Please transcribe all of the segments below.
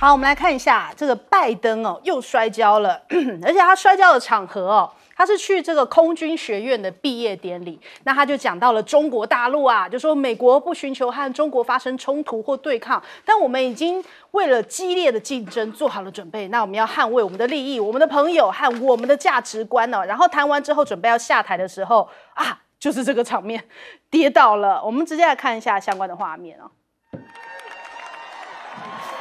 好，我们来看一下这个拜登哦，又摔跤了，而且他摔跤的场合哦，他是去这个空军学院的毕业典礼，那他就讲到了中国大陆啊，就说美国不寻求和中国发生冲突或对抗，但我们已经为了激烈的竞争做好了准备，那我们要捍卫我们的利益、我们的朋友和我们的价值观呢。然后谈完之后，准备要下台的时候啊，就是这个场面跌倒了。我们直接来看一下相关的画面啊。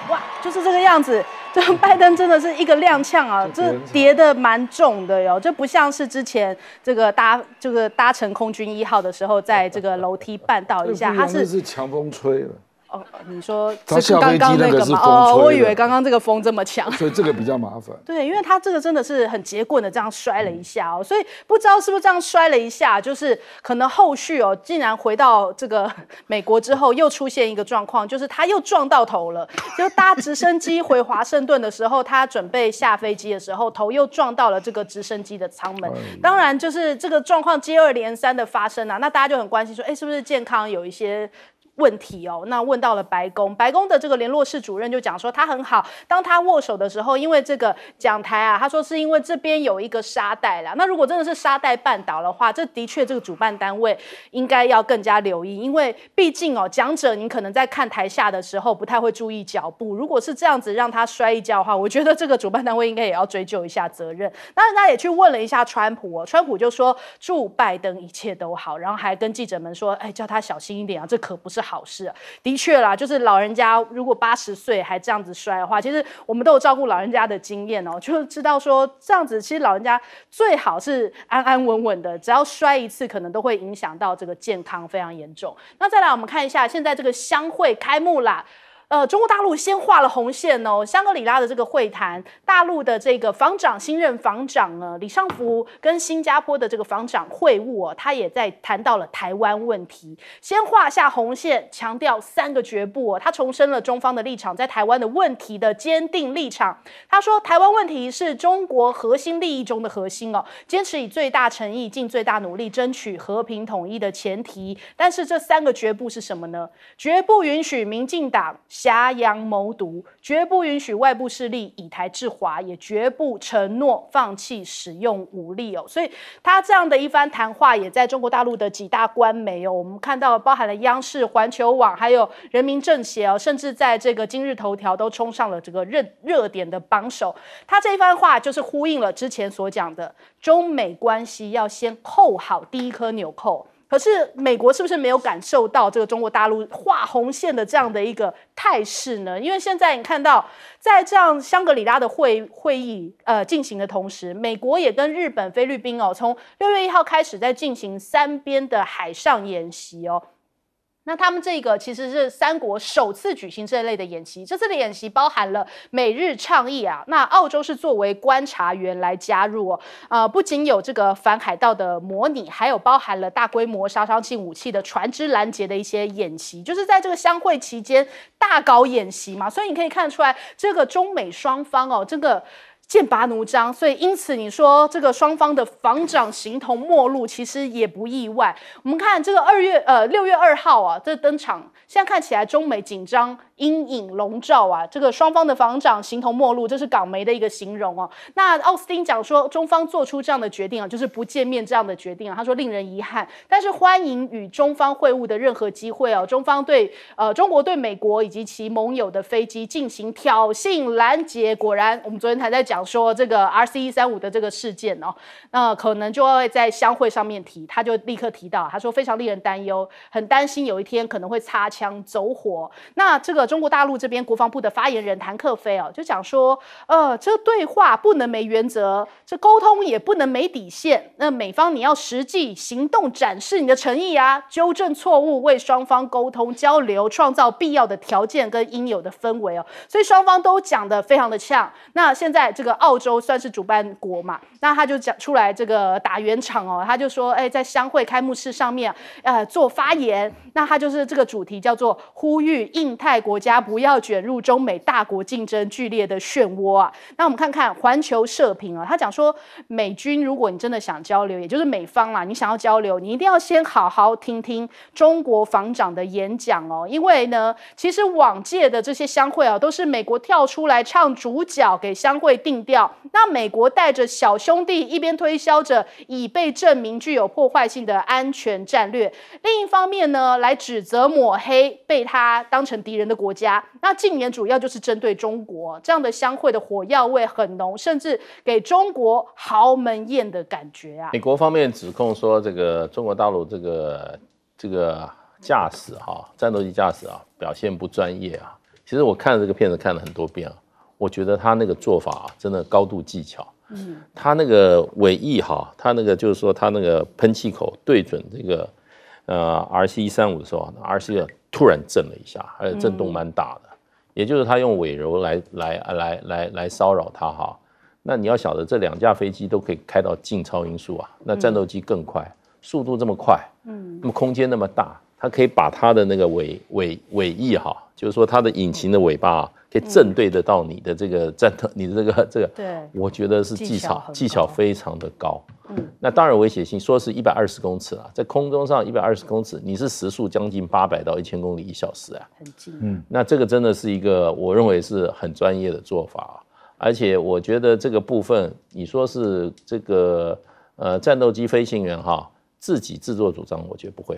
哇，就是这个样子，这 拜登真的是一个踉跄啊，这叠的蛮重的哟，这不像是之前这个搭，这个搭乘空军一号的时候，在这个楼梯绊倒一下，他是强风吹了。哦，你说，刚刚那个吗？哦，我以为刚刚这个风这么强，所以这个比较麻烦。对，因为他这个真的是很结棍的，这样摔了一下哦，所以不知道是不是这样摔了一下，就是可能后续哦，竟然回到这个美国之后又出现一个状况，就是他又撞到头了。就搭直升机回华盛顿的时候，他准备下飞机的时候，头又撞到了这个直升机的舱门。当然，就是这个状况接二连三的发生啊，那大家就很关心说，哎，是不是健康有一些？问题哦，那问到了白宫，白宫的这个联络室主任就讲说他很好，当他握手的时候，因为这个讲台啊，他说是因为这边有一个沙袋啦。那如果真的是沙袋绊倒的话，这的确这个主办单位应该要更加留意，因为毕竟哦，讲者你可能在看台下的时候不太会注意脚步，如果是这样子让他摔一跤的话，我觉得这个主办单位应该也要追究一下责任。那人家也去问了一下川普，哦，川普就说祝拜登一切都好，然后还跟记者们说，哎，叫他小心一点啊，这可不是。好事，的确啦，就是老人家如果八十岁还这样子摔的话，其实我们都有照顾老人家的经验哦，就知道说这样子，其实老人家最好是安安稳稳的，只要摔一次，可能都会影响到这个健康非常严重。那再来，我们看一下现在这个相会开幕啦。呃，中国大陆先画了红线哦。香格里拉的这个会谈，大陆的这个防长新任防长呢，李尚福跟新加坡的这个防长会晤哦，他也在谈到了台湾问题，先画下红线，强调三个绝不哦。他重申了中方的立场，在台湾的问题的坚定立场。他说，台湾问题是中国核心利益中的核心哦，坚持以最大诚意、尽最大努力争取和平统一的前提。但是这三个绝不是什么呢？绝不允许民进党。挟洋谋独，绝不允许外部势力以台制华，也绝不承诺放弃使用武力哦。所以他这样的一番谈话，也在中国大陆的几大官媒哦，我们看到包含了央视、环球网，还有人民政协哦，甚至在这个今日头条都冲上了这个热热点的榜首。他这一番话就是呼应了之前所讲的中美关系要先扣好第一颗纽扣。可是美国是不是没有感受到这个中国大陆画红线的这样的一个态势呢？因为现在你看到，在这样香格里拉的会会议呃进行的同时，美国也跟日本、菲律宾哦，从六月一号开始在进行三边的海上演习哦。那他们这个其实是三国首次举行这一类的演习。这次的演习包含了美日倡议啊，那澳洲是作为观察员来加入。哦，呃，不仅有这个反海盗的模拟，还有包含了大规模杀伤性武器的船只拦截的一些演习，就是在这个相会期间大搞演习嘛。所以你可以看出来，这个中美双方哦，这个。剑拔弩张，所以因此你说这个双方的防长形同陌路，其实也不意外。我们看这个二月呃六月二号啊，这登场现在看起来中美紧张阴影笼罩啊，这个双方的防长形同陌路，这是港媒的一个形容哦。那奥斯汀讲说，中方做出这样的决定啊，就是不见面这样的决定啊，他说令人遗憾，但是欢迎与中方会晤的任何机会哦。中方对呃中国对美国以及其盟友的飞机进行挑衅拦截，果然我们昨天还在讲。讲说这个 R C 一三五的这个事件哦，那可能就会在相会上面提，他就立刻提到，他说非常令人担忧，很担心有一天可能会擦枪走火。那这个中国大陆这边国防部的发言人谭克飞哦，就讲说，呃，这对话不能没原则，这沟通也不能没底线。那美方你要实际行动展示你的诚意啊，纠正错误，为双方沟通交流创造必要的条件跟应有的氛围哦。所以双方都讲的非常的呛。那现在这个。个澳洲算是主办国嘛，那他就讲出来这个打圆场哦，他就说，哎，在商会开幕式上面，呃，做发言，那他就是这个主题叫做呼吁印太国家不要卷入中美大国竞争剧烈的漩涡啊。那我们看看环球社评啊，他讲说，美军如果你真的想交流，也就是美方啦，你想要交流，你一定要先好好听听中国防长的演讲哦，因为呢，其实往届的这些商会啊，都是美国跳出来唱主角给商会定。掉那美国带着小兄弟一边推销着已被证明具有破坏性的安全战略，另一方面呢来指责抹黑被他当成敌人的国家。那近年主要就是针对中国，这样的相会的火药味很浓，甚至给中国豪门宴的感觉啊。美国方面指控说，这个中国大陆这个这个驾驶哈战斗机驾驶啊表现不专业啊。其实我看这个片子看了很多遍啊。我觉得他那个做法啊，真的高度技巧。嗯，他那个尾翼哈，他那个就是说，他那个喷气口对准这个，呃，RC 一三五的时候，RC 突然震了一下，而且震动蛮大的。也就是他用尾柔来来来来来骚扰它哈。那你要晓得，这两架飞机都可以开到近超音速啊，那战斗机更快，速度这么快，嗯，那么空间那么大，它可以把它的那个尾尾尾翼哈，就是说它的引擎的尾巴。正对得到你的这个战斗，你的这个这个，对，我觉得是技巧，技巧非常的高。嗯，那当然，我写信说是一百二十公尺啊，在空中上一百二十公尺，你是时速将近八百到一千公里一小时啊，很近。嗯，那这个真的是一个，我认为是很专业的做法，而且我觉得这个部分，你说是这个呃战斗机飞行员哈自己自作主张，我觉得不会，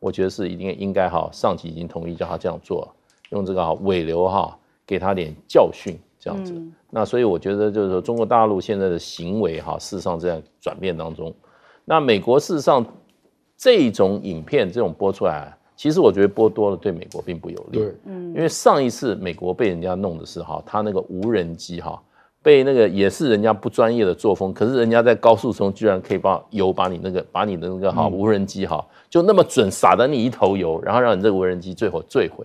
我觉得是一定应该哈，上级已经同意叫他这样做，用这个尾流哈。给他点教训，这样子。那所以我觉得就是说，中国大陆现在的行为哈，事实上在转变当中。那美国事实上这种影片这种播出来，其实我觉得播多了对美国并不有利。嗯，因为上一次美国被人家弄的是哈，他那个无人机哈，被那个也是人家不专业的作风，可是人家在高速中居然可以把油把你那个把你的那个哈无人机哈就那么准撒的你一头油，然后让你这个无人机最后坠毁。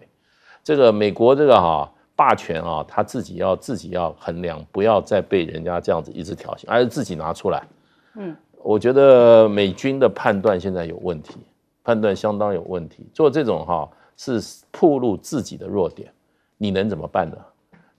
这个美国这个哈。霸权啊，他自己要自己要衡量，不要再被人家这样子一直挑衅，而是自己拿出来。嗯，我觉得美军的判断现在有问题，判断相当有问题，做这种哈是暴露自己的弱点。你能怎么办呢？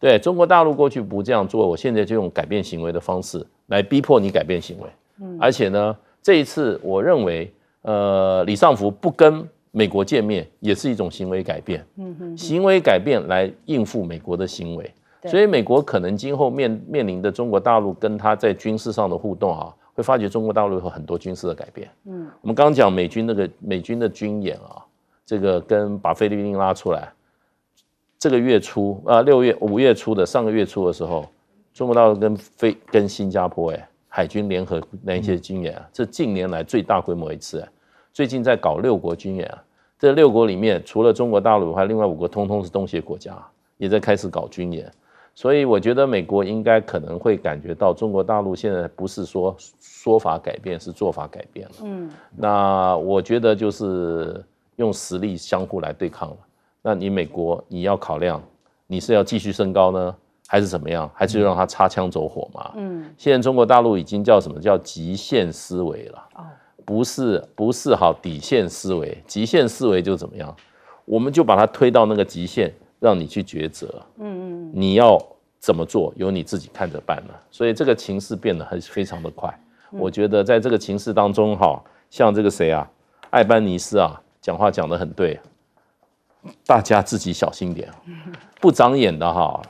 对，中国大陆过去不这样做，我现在就用改变行为的方式来逼迫你改变行为。嗯，而且呢，这一次我认为，呃，李尚福不跟。美国见面也是一种行为改变，嗯哼，行为改变来应付美国的行为，所以美国可能今后面面临的中国大陆跟他在军事上的互动啊，会发觉中国大陆有很多军事的改变，嗯，我们刚刚讲美军那个美军的军演啊，这个跟把菲律宾拉出来，这个月初啊六月五月初的上个月初的时候，中国大陆跟菲跟新加坡哎海军联合那些军演啊，这近年来最大规模一次。最近在搞六国军演啊，这六国里面除了中国大陆以外，另外五个通通是东协国家，也在开始搞军演，所以我觉得美国应该可能会感觉到中国大陆现在不是说说法改变，是做法改变了。嗯，那我觉得就是用实力相互来对抗了。那你美国你要考量，你是要继续升高呢，还是怎么样，还是让它擦枪走火嘛？嗯，现在中国大陆已经叫什么叫极限思维了。哦。不是不是好底线思维，极限思维就怎么样？我们就把它推到那个极限，让你去抉择。嗯嗯，你要怎么做，由你自己看着办了。所以这个情势变得很非常的快。我觉得在这个情势当中，哈，像这个谁啊，爱班尼斯啊，讲话讲的很对，大家自己小心点，不长眼的哈，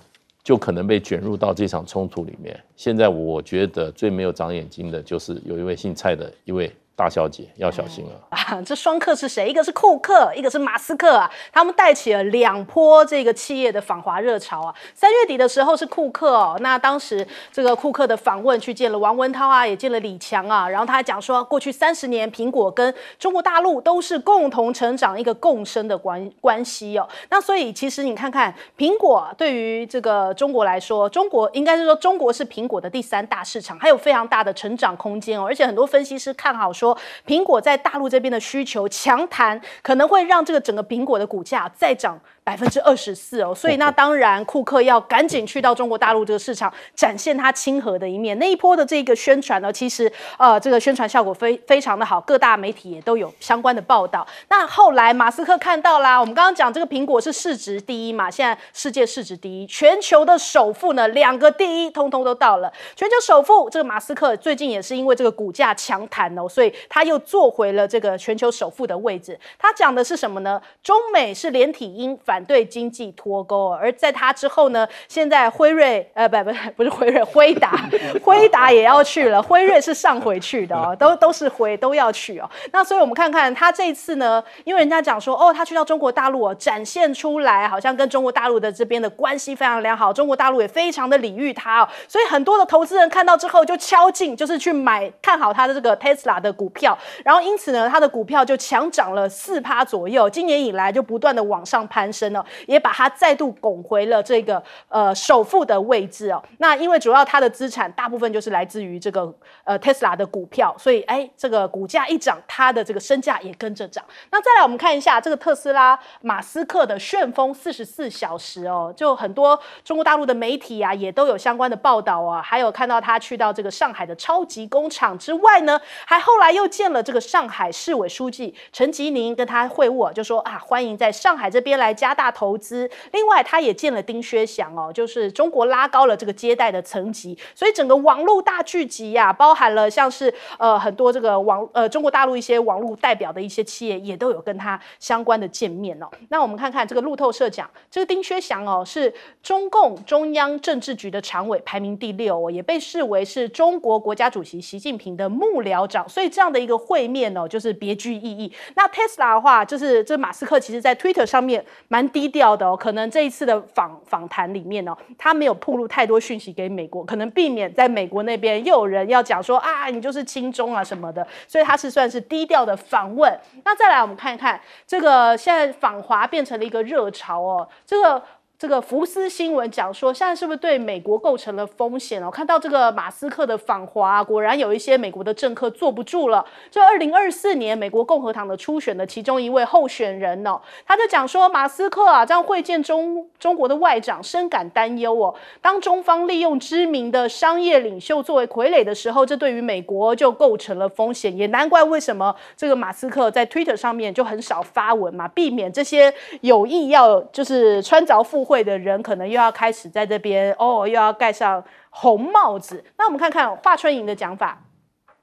就可能被卷入到这场冲突里面。现在我觉得最没有长眼睛的就是有一位姓蔡的一位。大小姐要小心了 啊！这双客是谁？一个是库克，一个是马斯克啊！他们带起了两波这个企业的访华热潮啊！三月底的时候是库克，哦，那当时这个库克的访问去见了王文涛啊，也见了李强啊，然后他还讲说，过去三十年，苹果跟中国大陆都是共同成长一个共生的关关系哦。那所以其实你看看，苹果对于这个中国来说，中国应该是说中国是苹果的第三大市场，还有非常大的成长空间哦。而且很多分析师看好说。苹果在大陆这边的需求强弹，可能会让这个整个苹果的股价再涨。百分之二十四哦，所以那当然，库克要赶紧去到中国大陆这个市场，展现他亲和的一面。那一波的这个宣传呢，其实呃，这个宣传效果非非常的好，各大媒体也都有相关的报道。那后来马斯克看到啦，我们刚刚讲这个苹果是市值第一嘛，现在世界市值第一，全球的首富呢，两个第一通通都到了。全球首富这个马斯克最近也是因为这个股价强弹哦，所以他又坐回了这个全球首富的位置。他讲的是什么呢？中美是连体婴，反。反对经济脱钩，而在他之后呢？现在辉瑞呃，不不 不是辉瑞，辉达 辉达也要去了。辉瑞是上回去的哦，都都是辉都要去哦。那所以我们看看他这次呢，因为人家讲说哦，他去到中国大陆哦，展现出来好像跟中国大陆的这边的关系非常良好，中国大陆也非常的礼遇他哦。所以很多的投资人看到之后就敲进，就是去买看好他的这个 Tesla 的股票，然后因此呢，他的股票就强涨了四趴左右，今年以来就不断的往上攀升。也把他再度拱回了这个呃首富的位置哦。那因为主要他的资产大部分就是来自于这个呃 Tesla 的股票，所以哎这个股价一涨，他的这个身价也跟着涨。那再来我们看一下这个特斯拉马斯克的旋风四十四小时哦，就很多中国大陆的媒体啊也都有相关的报道啊，还有看到他去到这个上海的超级工厂之外呢，还后来又见了这个上海市委书记陈吉宁跟他会晤啊，就说啊欢迎在上海这边来加。加大投资，另外他也见了丁薛祥哦，就是中国拉高了这个接待的层级，所以整个网络大聚集呀，包含了像是呃很多这个网呃中国大陆一些网络代表的一些企业也都有跟他相关的见面哦。那我们看看这个路透社讲，这个丁薛祥哦是中共中央政治局的常委，排名第六哦，也被视为是中国国家主席习近平的幕僚长，所以这样的一个会面哦就是别具意义。那 Tesla 的话，就是这马斯克其实在 Twitter 上面。蛮低调的哦，可能这一次的访访谈里面哦，他没有透露太多讯息给美国，可能避免在美国那边又有人要讲说啊，你就是亲中啊什么的，所以他是算是低调的访问。那再来我们看一看，这个现在访华变成了一个热潮哦，这个。这个福斯新闻讲说，现在是不是对美国构成了风险哦？看到这个马斯克的访华，果然有一些美国的政客坐不住了。这二零二四年美国共和党的初选的其中一位候选人呢，他就讲说，马斯克啊，这样会见中中国的外长，深感担忧哦。当中方利用知名的商业领袖作为傀儡的时候，这对于美国就构成了风险。也难怪为什么这个马斯克在 Twitter 上面就很少发文嘛，避免这些有意要就是穿着附。会的人可能又要开始在这边哦，又要盖上红帽子。那我们看看华春莹的讲法。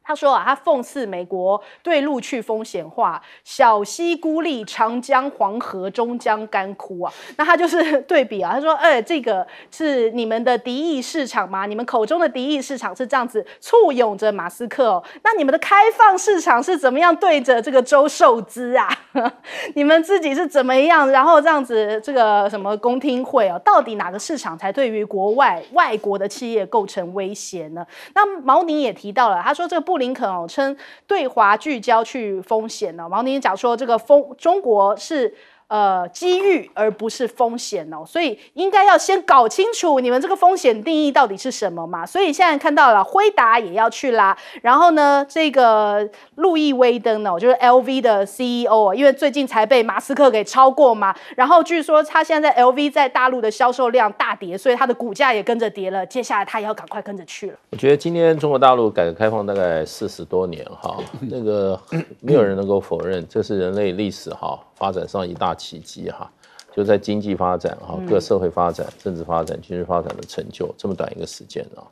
他说啊，他讽刺美国对陆去风险化，小溪孤立，长江黄河终将干枯啊。那他就是对比啊，他说，哎，这个是你们的敌意市场吗？你们口中的敌意市场是这样子簇拥着马斯克哦。那你们的开放市场是怎么样对着这个周受资啊？你们自己是怎么样？然后这样子这个什么公听会哦，到底哪个市场才对于国外外国的企业构成威胁呢？那毛宁也提到了，他说这个不。布林肯哦称对华聚焦去风险呢。王宁讲说这个风中国是。呃，机遇而不是风险哦，所以应该要先搞清楚你们这个风险定义到底是什么嘛。所以现在看到了，辉达也要去啦。然后呢，这个路易威登哦，就是 LV 的 CEO 啊，因为最近才被马斯克给超过嘛。然后据说他现在 LV 在大陆的销售量大跌，所以他的股价也跟着跌了。接下来他也要赶快跟着去了。我觉得今天中国大陆改革开放大概四十多年哈，那个没有人能够否认，这是人类历史哈。发展上一大奇迹哈，就在经济发展哈，各社会发展、政治发展、军事发展的成就，这么短一个时间啊，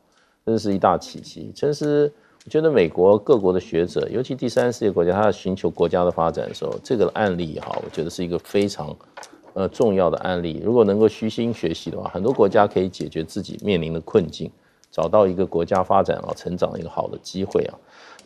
真是一大奇迹。真是我觉得美国各国的学者，尤其第三世界国家，他在寻求国家的发展的时候，这个案例哈，我觉得是一个非常呃重要的案例。如果能够虚心学习的话，很多国家可以解决自己面临的困境，找到一个国家发展啊、成长一个好的机会啊。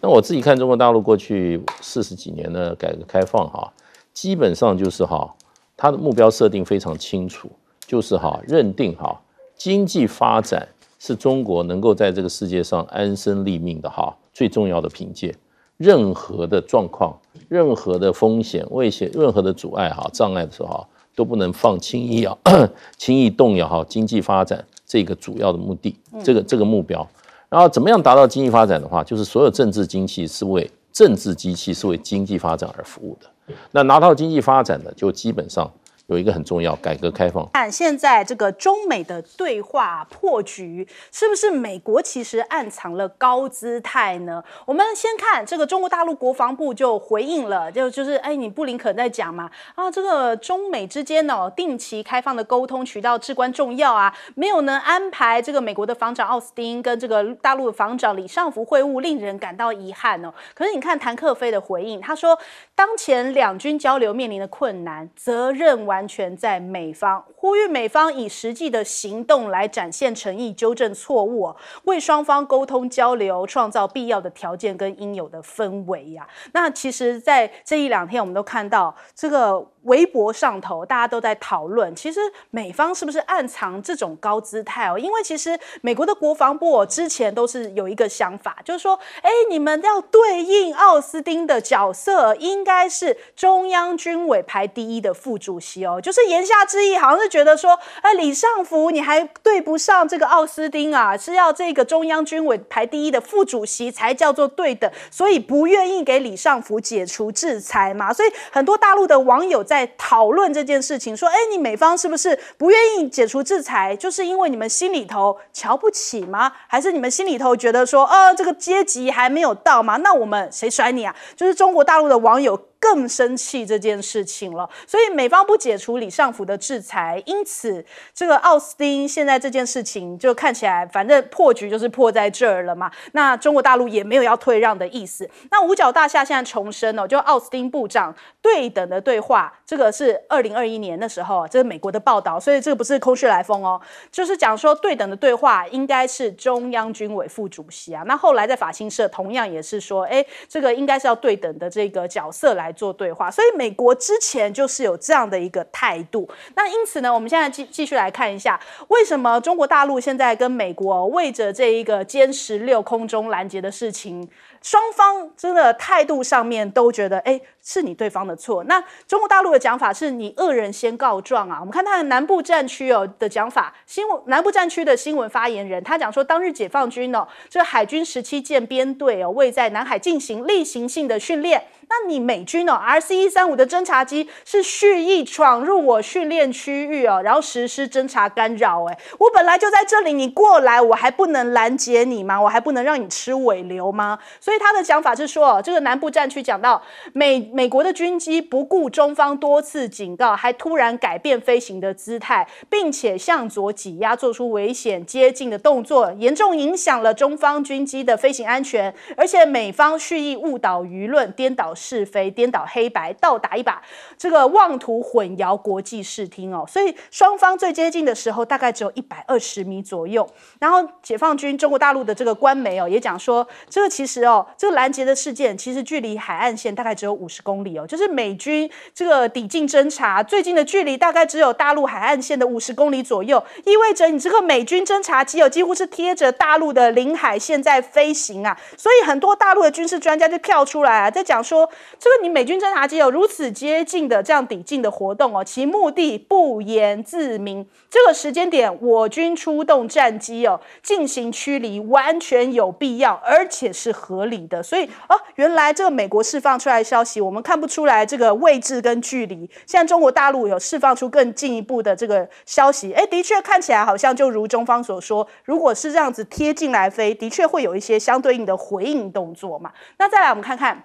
那我自己看中国大陆过去四十几年的改革开放哈。基本上就是哈，他的目标设定非常清楚，就是哈，认定哈，经济发展是中国能够在这个世界上安身立命的哈最重要的凭借。任何的状况、任何的风险、危险、任何的阻碍哈、障碍的时候哈，都不能放轻易啊，轻易动摇哈。经济发展这个主要的目的，这个这个目标，然后怎么样达到经济发展的话，就是所有政治机器是为政治机器是为经济发展而服务的。那拿到经济发展的，就基本上。有一个很重要，改革开放。看现在这个中美的对话破局，是不是美国其实暗藏了高姿态呢？我们先看这个中国大陆国防部就回应了，就就是哎，你布林肯在讲嘛啊，这个中美之间哦，定期开放的沟通渠道至关重要啊，没有能安排这个美国的防长奥斯汀跟这个大陆的防长李尚福会晤，令人感到遗憾哦。可是你看谭克飞的回应，他说当前两军交流面临的困难，责任完。完全在美方呼吁美方以实际的行动来展现诚意，纠正错误，为双方沟通交流创造必要的条件跟应有的氛围呀。那其实，在这一两天，我们都看到这个微博上头大家都在讨论，其实美方是不是暗藏这种高姿态哦？因为其实美国的国防部之前都是有一个想法，就是说，哎，你们要对应奥斯汀的角色，应该是中央军委排第一的副主席哦。就是言下之意，好像是觉得说，哎，李尚福你还对不上这个奥斯汀啊，是要这个中央军委排第一的副主席才叫做对等，所以不愿意给李尚福解除制裁嘛。所以很多大陆的网友在讨论这件事情，说，哎，你美方是不是不愿意解除制裁，就是因为你们心里头瞧不起吗？还是你们心里头觉得说，呃，这个阶级还没有到吗？那我们谁甩你啊？就是中国大陆的网友。更生气这件事情了，所以美方不解除李尚福的制裁，因此这个奥斯汀现在这件事情就看起来，反正破局就是破在这儿了嘛。那中国大陆也没有要退让的意思。那五角大厦现在重申哦，就奥斯汀部长对等的对话，这个是二零二一年的时候，这是美国的报道，所以这个不是空穴来风哦，就是讲说对等的对话应该是中央军委副主席啊。那后来在法新社同样也是说，哎，这个应该是要对等的这个角色来。做对话，所以美国之前就是有这样的一个态度。那因此呢，我们现在继继续来看一下，为什么中国大陆现在跟美国为着这一个歼十六空中拦截的事情，双方真的态度上面都觉得哎。是你对方的错。那中国大陆的讲法是你恶人先告状啊！我们看他的南部战区哦的讲法，新闻南部战区的新闻发言人他讲说，当日解放军哦这海军十七舰编队哦为在南海进行例行性的训练。那你美军哦 R C 一三五的侦察机是蓄意闯入我训练区域哦，然后实施侦察干扰。哎，我本来就在这里，你过来我还不能拦截你吗？我还不能让你吃尾流吗？所以他的讲法是说，这个南部战区讲到美。美国的军机不顾中方多次警告，还突然改变飞行的姿态，并且向左挤压，做出危险接近的动作，严重影响了中方军机的飞行安全。而且美方蓄意误导舆论，颠倒是非，颠倒黑白，倒打一把，这个妄图混淆国际视听哦。所以双方最接近的时候，大概只有一百二十米左右。然后解放军中国大陆的这个官媒哦，也讲说，这个其实哦，这个拦截的事件，其实距离海岸线大概只有五十。公里哦，就是美军这个抵近侦察，最近的距离大概只有大陆海岸线的五十公里左右，意味着你这个美军侦察机有几乎是贴着大陆的领海线在飞行啊，所以很多大陆的军事专家就跳出来啊，在讲说，这个你美军侦察机有如此接近的这样抵近的活动哦，其目的不言自明。这个时间点，我军出动战机哦，进行驱离完全有必要，而且是合理的。所以哦，原来这个美国释放出来的消息，我们。看不出来这个位置跟距离。现在中国大陆有释放出更进一步的这个消息，哎，的确看起来好像就如中方所说，如果是这样子贴近来飞，的确会有一些相对应的回应动作嘛。那再来，我们看看。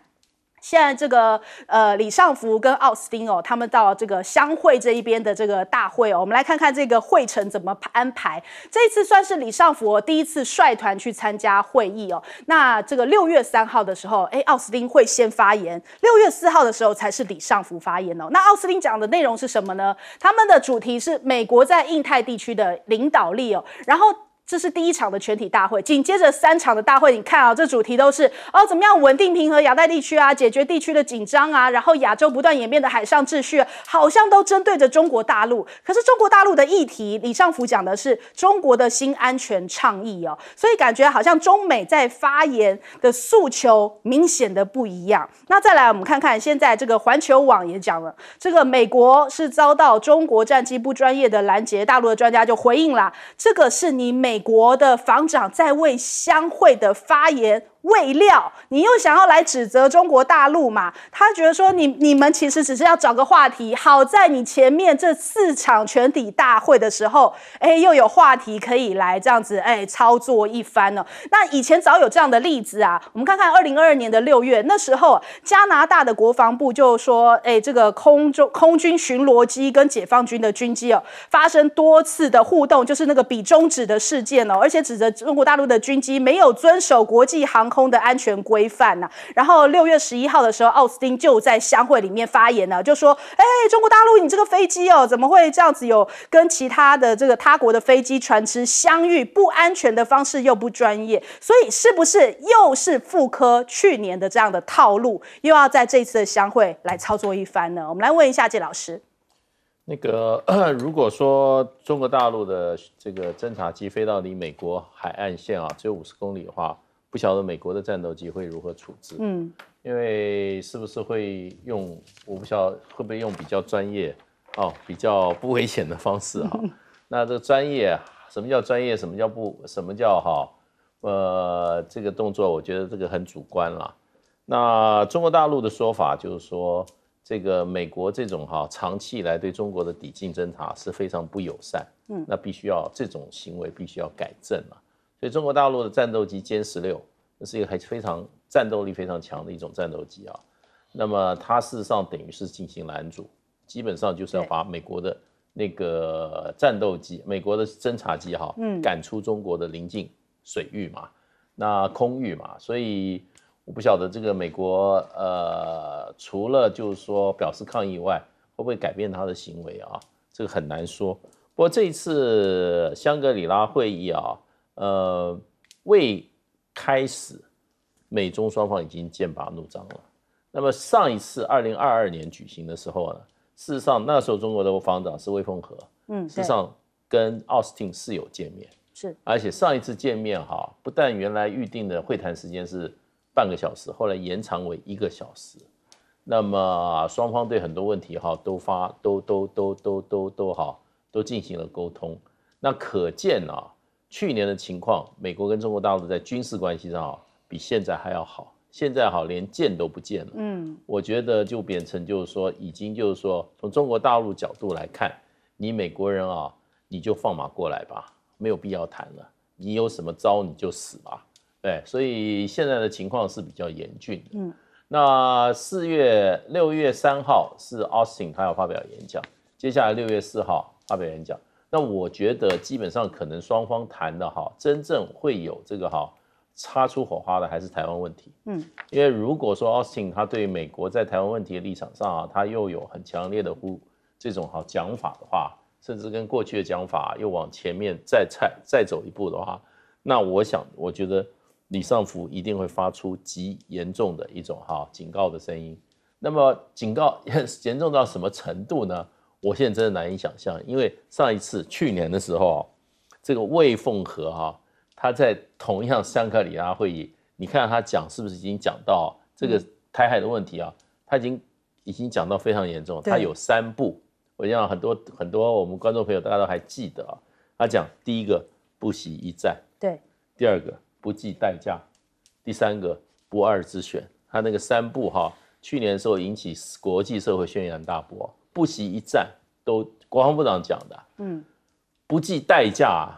现在这个呃，李尚福跟奥斯汀哦，他们到这个相会这一边的这个大会哦，我们来看看这个会程怎么安排。这次算是李尚福第一次率团去参加会议哦。那这个六月三号的时候，哎，奥斯汀会先发言；六月四号的时候才是李尚福发言哦。那奥斯汀讲的内容是什么呢？他们的主题是美国在印太地区的领导力哦，然后。这是第一场的全体大会，紧接着三场的大会，你看啊，这主题都是哦，怎么样稳定平和亚太地区啊，解决地区的紧张啊，然后亚洲不断演变的海上秩序，好像都针对着中国大陆。可是中国大陆的议题，李尚福讲的是中国的新安全倡议哦，所以感觉好像中美在发言的诉求明显的不一样。那再来，我们看看现在这个环球网也讲了，这个美国是遭到中国战机不专业的拦截，大陆的专家就回应了，这个是你美。美国的防长在为相会的发言。未料你又想要来指责中国大陆嘛？他觉得说你你们其实只是要找个话题，好在你前面这四场全体大会的时候，哎，又有话题可以来这样子哎操作一番哦。那以前早有这样的例子啊，我们看看二零二二年的六月，那时候加拿大的国防部就说，哎，这个空中空军巡逻机跟解放军的军机哦，发生多次的互动，就是那个比中指的事件哦，而且指责中国大陆的军机没有遵守国际航。空的安全规范呢？然后六月十一号的时候，奥斯汀就在相会里面发言呢，就说：“哎，中国大陆，你这个飞机哦，怎么会这样子有跟其他的这个他国的飞机船只相遇？不安全的方式又不专业，所以是不是又是妇科去年的这样的套路，又要在这次的相会来操作一番呢？”我们来问一下谢老师，那个 如果说中国大陆的这个侦察机飞到离美国海岸线啊只有五十公里的话。不晓得美国的战斗机会如何处置？嗯，因为是不是会用？我不晓得会不会用比较专业，哦，比较不危险的方式哈。那这个专业，什么叫专业？什么叫不？什么叫哈？呃，这个动作，我觉得这个很主观了。那中国大陆的说法就是说，这个美国这种哈，长期以来对中国的抵近侦查是非常不友善。嗯，那必须要这种行为必须要改正了。所以中国大陆的战斗机歼十六，那是一个还非常战斗力非常强的一种战斗机啊。那么它事实上等于是进行拦阻，基本上就是要把美国的那个战斗机、美国的侦察机哈，赶出中国的临近水域嘛、那空域嘛。所以我不晓得这个美国呃，除了就是说表示抗议外，会不会改变他的行为啊？这个很难说。不过这一次香格里拉会议啊。呃，未开始，美中双方已经剑拔弩张了。那么上一次二零二二年举行的时候呢，事实上那时候中国的防长是魏凤和，嗯，事实上跟奥斯汀是有见面，是，而且上一次见面哈，不但原来预定的会谈时间是半个小时，后来延长为一个小时。那么双方对很多问题哈都发都都都都都都哈都进行了沟通。那可见啊。去年的情况，美国跟中国大陆在军事关系上比现在还要好。现在好连见都不见了。嗯，我觉得就变成就是说，已经就是说，从中国大陆角度来看，你美国人啊，你就放马过来吧，没有必要谈了。你有什么招你就死吧。对，所以现在的情况是比较严峻的。嗯，那四月六月三号是 Austin 他要发表演讲，接下来六月四号发表演讲。那我觉得基本上可能双方谈的哈，真正会有这个哈擦出火花的还是台湾问题。嗯，因为如果说 Austin 他对美国在台湾问题的立场上啊，他又有很强烈的呼这种哈讲法的话，甚至跟过去的讲法又往前面再踩再走一步的话，那我想我觉得李尚福一定会发出极严重的一种哈警告的声音。那么警告 严重到什么程度呢？我现在真的难以想象，因为上一次去年的时候，这个魏凤和哈，他在同样香格里拉会议，你看到他讲是不是已经讲到这个台海的问题啊？他已经已经讲到非常严重，他有三步，我想很多很多我们观众朋友大家都还记得啊。他讲第一个不惜一战，对；第二个不计代价，第三个不二之选。他那个三步哈，去年的时候引起国际社会轩然大波。不惜一战，都国防部长讲的，嗯，不计代价，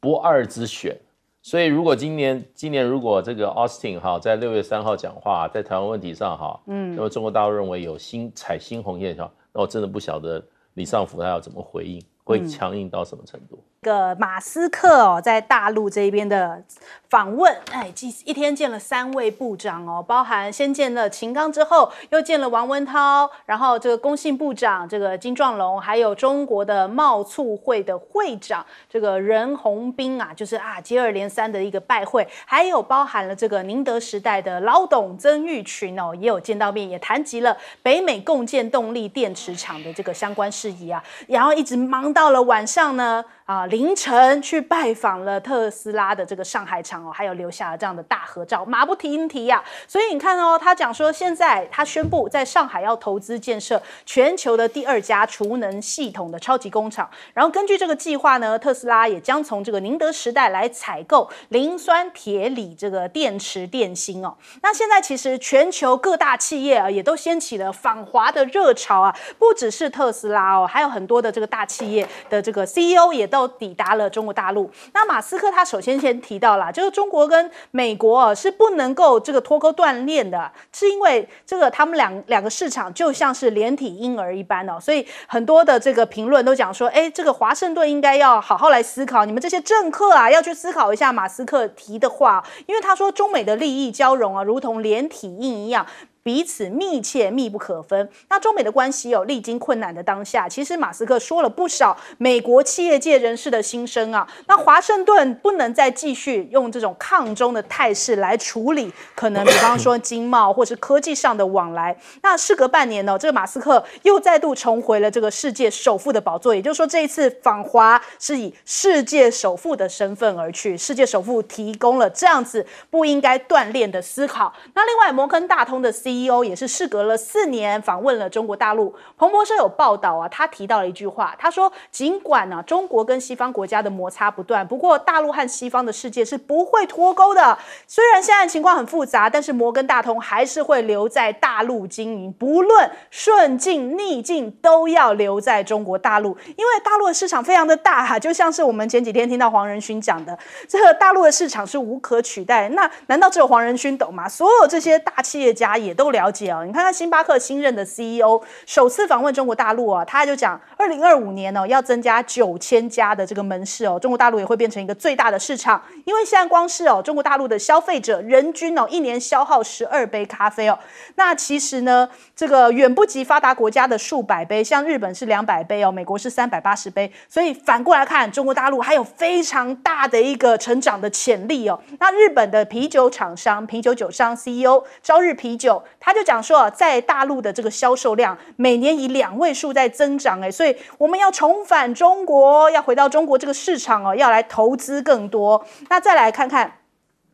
不二之选。所以，如果今年今年如果这个 Austin 哈在六月三号讲话，在台湾问题上哈，嗯，那么中国大陆认为有新采新红叶哈，那我真的不晓得李尚福他要怎么回应，会强硬到什么程度。个马斯克哦，在大陆这边的访问，哎，一一天见了三位部长哦，包含先见了秦刚之后，又见了王文涛，然后这个工信部长这个金壮龙，还有中国的贸促会的会长这个任洪斌啊，就是啊，接二连三的一个拜会，还有包含了这个宁德时代的老董曾毓群哦，也有见到面，也谈及了北美共建动力电池厂的这个相关事宜啊，然后一直忙到了晚上呢。啊，凌晨去拜访了特斯拉的这个上海厂哦，还有留下了这样的大合照，马不停蹄呀。所以你看哦，他讲说，现在他宣布在上海要投资建设全球的第二家储能系统的超级工厂。然后根据这个计划呢，特斯拉也将从这个宁德时代来采购磷酸铁锂这个电池电芯哦。那现在其实全球各大企业啊，也都掀起了访华的热潮啊，不只是特斯拉哦，还有很多的这个大企业的这个 CEO 也都。抵达了中国大陆。那马斯克他首先先提到了，就是中国跟美国是不能够这个脱钩断链的，是因为这个他们两两个市场就像是连体婴儿一般哦。所以很多的这个评论都讲说，哎，这个华盛顿应该要好好来思考，你们这些政客啊要去思考一下马斯克提的话，因为他说中美的利益交融啊，如同连体婴一样。彼此密切、密不可分。那中美的关系有历经困难的当下，其实马斯克说了不少美国企业界人士的心声啊。那华盛顿不能再继续用这种抗中的态势来处理，可能比方说经贸或是科技上的往来。那事隔半年呢，这个马斯克又再度重回了这个世界首富的宝座。也就是说，这一次访华是以世界首富的身份而去。世界首富提供了这样子不应该锻炼的思考。那另外，摩根大通的 C。CEO 也是事隔了四年访问了中国大陆。彭博社有报道啊，他提到了一句话，他说：“尽管呢，中国跟西方国家的摩擦不断，不过大陆和西方的世界是不会脱钩的。虽然现在情况很复杂，但是摩根大通还是会留在大陆经营，不论顺境逆境都要留在中国大陆，因为大陆的市场非常的大哈，就像是我们前几天听到黄仁勋讲的，这个大陆的市场是无可取代。那难道只有黄仁勋懂吗？所有这些大企业家也都。”不了解哦，你看看星巴克新任的 CEO 首次访问中国大陆啊，他就讲二零二五年哦要增加九千家的这个门市哦，中国大陆也会变成一个最大的市场，因为现在光是哦中国大陆的消费者人均哦一年消耗十二杯咖啡哦，那其实呢这个远不及发达国家的数百杯，像日本是两百杯哦，美国是三百八十杯，所以反过来看中国大陆还有非常大的一个成长的潜力哦，那日本的啤酒厂商、啤酒酒商 CEO 朝日啤酒。他就讲说，在大陆的这个销售量每年以两位数在增长，哎，所以我们要重返中国，要回到中国这个市场哦，要来投资更多。那再来看看。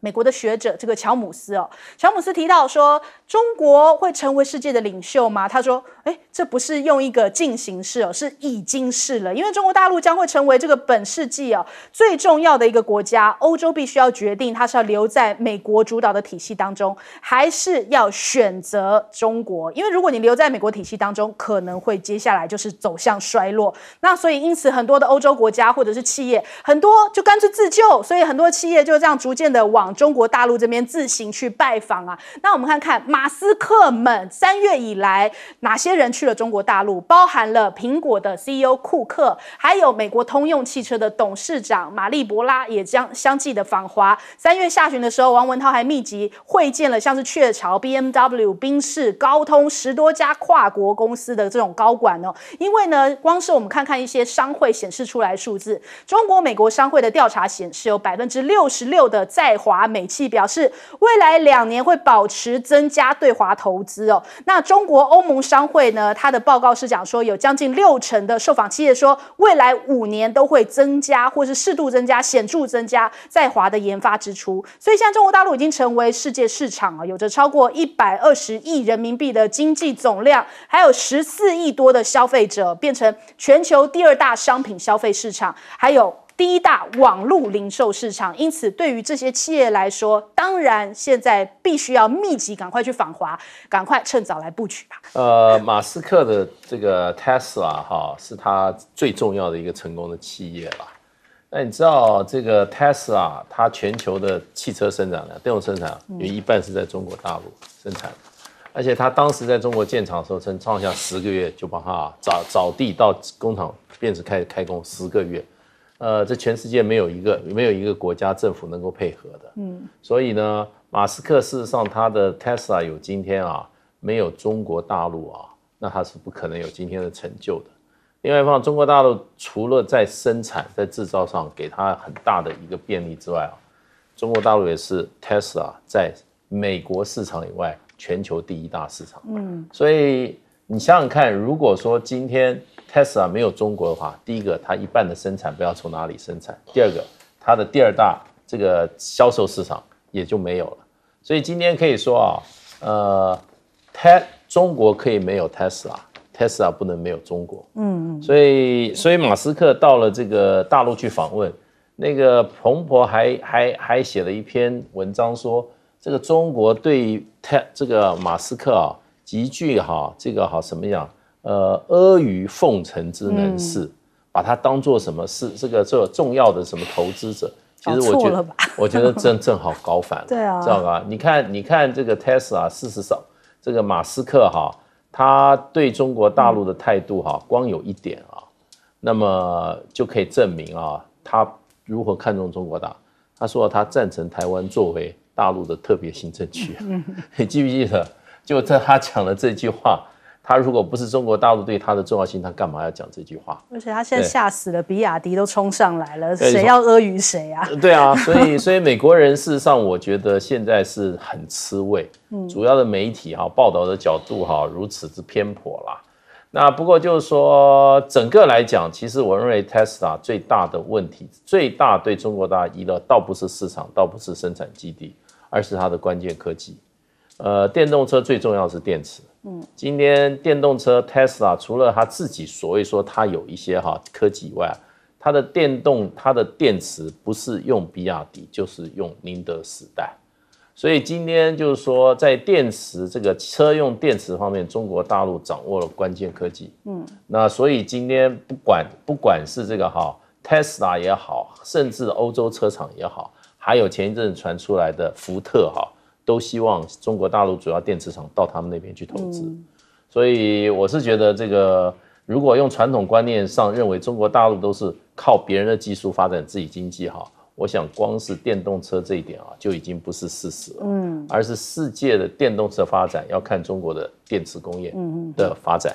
美国的学者这个乔姆斯哦，乔姆斯提到说，中国会成为世界的领袖吗？他说，哎，这不是用一个进行式哦，是已经是了，因为中国大陆将会成为这个本世纪哦最重要的一个国家。欧洲必须要决定，它是要留在美国主导的体系当中，还是要选择中国？因为如果你留在美国体系当中，可能会接下来就是走向衰落。那所以因此，很多的欧洲国家或者是企业，很多就干脆自救，所以很多企业就这样逐渐的往。中国大陆这边自行去拜访啊，那我们看看马斯克们三月以来哪些人去了中国大陆，包含了苹果的 CEO 库克，还有美国通用汽车的董事长玛丽博拉也将相继的访华。三月下旬的时候，王文涛还密集会见了像是雀巢、BMW、宾士、高通十多家跨国公司的这种高管哦。因为呢，光是我们看看一些商会显示出来数字，中国美国商会的调查显示，有百分之六十六的在华。美气表示，未来两年会保持增加对华投资哦。那中国欧盟商会呢？它的报告是讲说，有将近六成的受访企业说，未来五年都会增加，或是适度增加、显著增加在华的研发支出。所以，现在中国大陆已经成为世界市场啊，有着超过一百二十亿人民币的经济总量，还有十四亿多的消费者，变成全球第二大商品消费市场，还有。第一大网络零售市场，因此对于这些企业来说，当然现在必须要密集、赶快去访华，赶快趁早来布局吧。呃，马斯克的这个 Tesla 哈，是他最重要的一个成功的企业了。那你知道这个 Tesla，它全球的汽车生产量、电动生产有一半是在中国大陆生产，而且他当时在中国建厂的时候，曾创下十个月就把它找找地到工厂，便是开开工十个月。呃，这全世界没有一个没有一个国家政府能够配合的，嗯，所以呢，马斯克事实上他的 Tesla 有今天啊，没有中国大陆啊，那他是不可能有今天的成就的。另外一方，中国大陆除了在生产、在制造上给他很大的一个便利之外啊，中国大陆也是 Tesla 在美国市场以外全球第一大市场，嗯，所以你想想看，如果说今天。Tesla 没有中国的话，第一个，它一半的生产不要从哪里生产；第二个，它的第二大这个销售市场也就没有了。所以今天可以说啊，呃，泰中国可以没有 Tesla，Tesla 不能没有中国。嗯嗯。所以，所以马斯克到了这个大陆去访问，那个彭博还还还写了一篇文章说，这个中国对 T 这个马斯克啊极具哈这个哈，什么样。呃，阿谀奉承之人士，把他当做什么事？这个个、重要的什么投资者？其实我觉得，我觉得正正好搞反了，对啊，知道吧？你看，你看这个 s 斯啊，事实上，这个马斯克哈，他对中国大陆的态度哈，光有一点啊，那么就可以证明啊，他如何看重中国大陆。他说他赞成台湾作为大陆的特别行政区，你记不记得？就在他讲了这句话。他如果不是中国大陆对他的重要性，他干嘛要讲这句话？而且他现在吓死了，比亚迪都冲上来了，谁要阿谀谁啊？对啊，所以 所以美国人事实上，我觉得现在是很吃味。嗯，主要的媒体哈报道的角度哈如此之偏颇啦。那不过就是说，整个来讲，其实我认为 Tesla 最大的问题，最大对中国大陆的倒不是市场，倒不是生产基地，而是它的关键科技。呃，电动车最重要是电池。嗯，今天电动车 Tesla 除了它自己所谓说它有一些哈科技以外，它的电动它的电池不是用比亚迪就是用宁德时代，所以今天就是说在电池这个车用电池方面，中国大陆掌握了关键科技。嗯，那所以今天不管不管是这个哈 Tesla 也好，甚至欧洲车厂也好，还有前一阵传出来的福特哈。都希望中国大陆主要电池厂到他们那边去投资，所以我是觉得这个，如果用传统观念上认为中国大陆都是靠别人的技术发展自己经济哈，我想光是电动车这一点啊，就已经不是事实了，嗯，而是世界的电动车发展要看中国的电池工业的发展。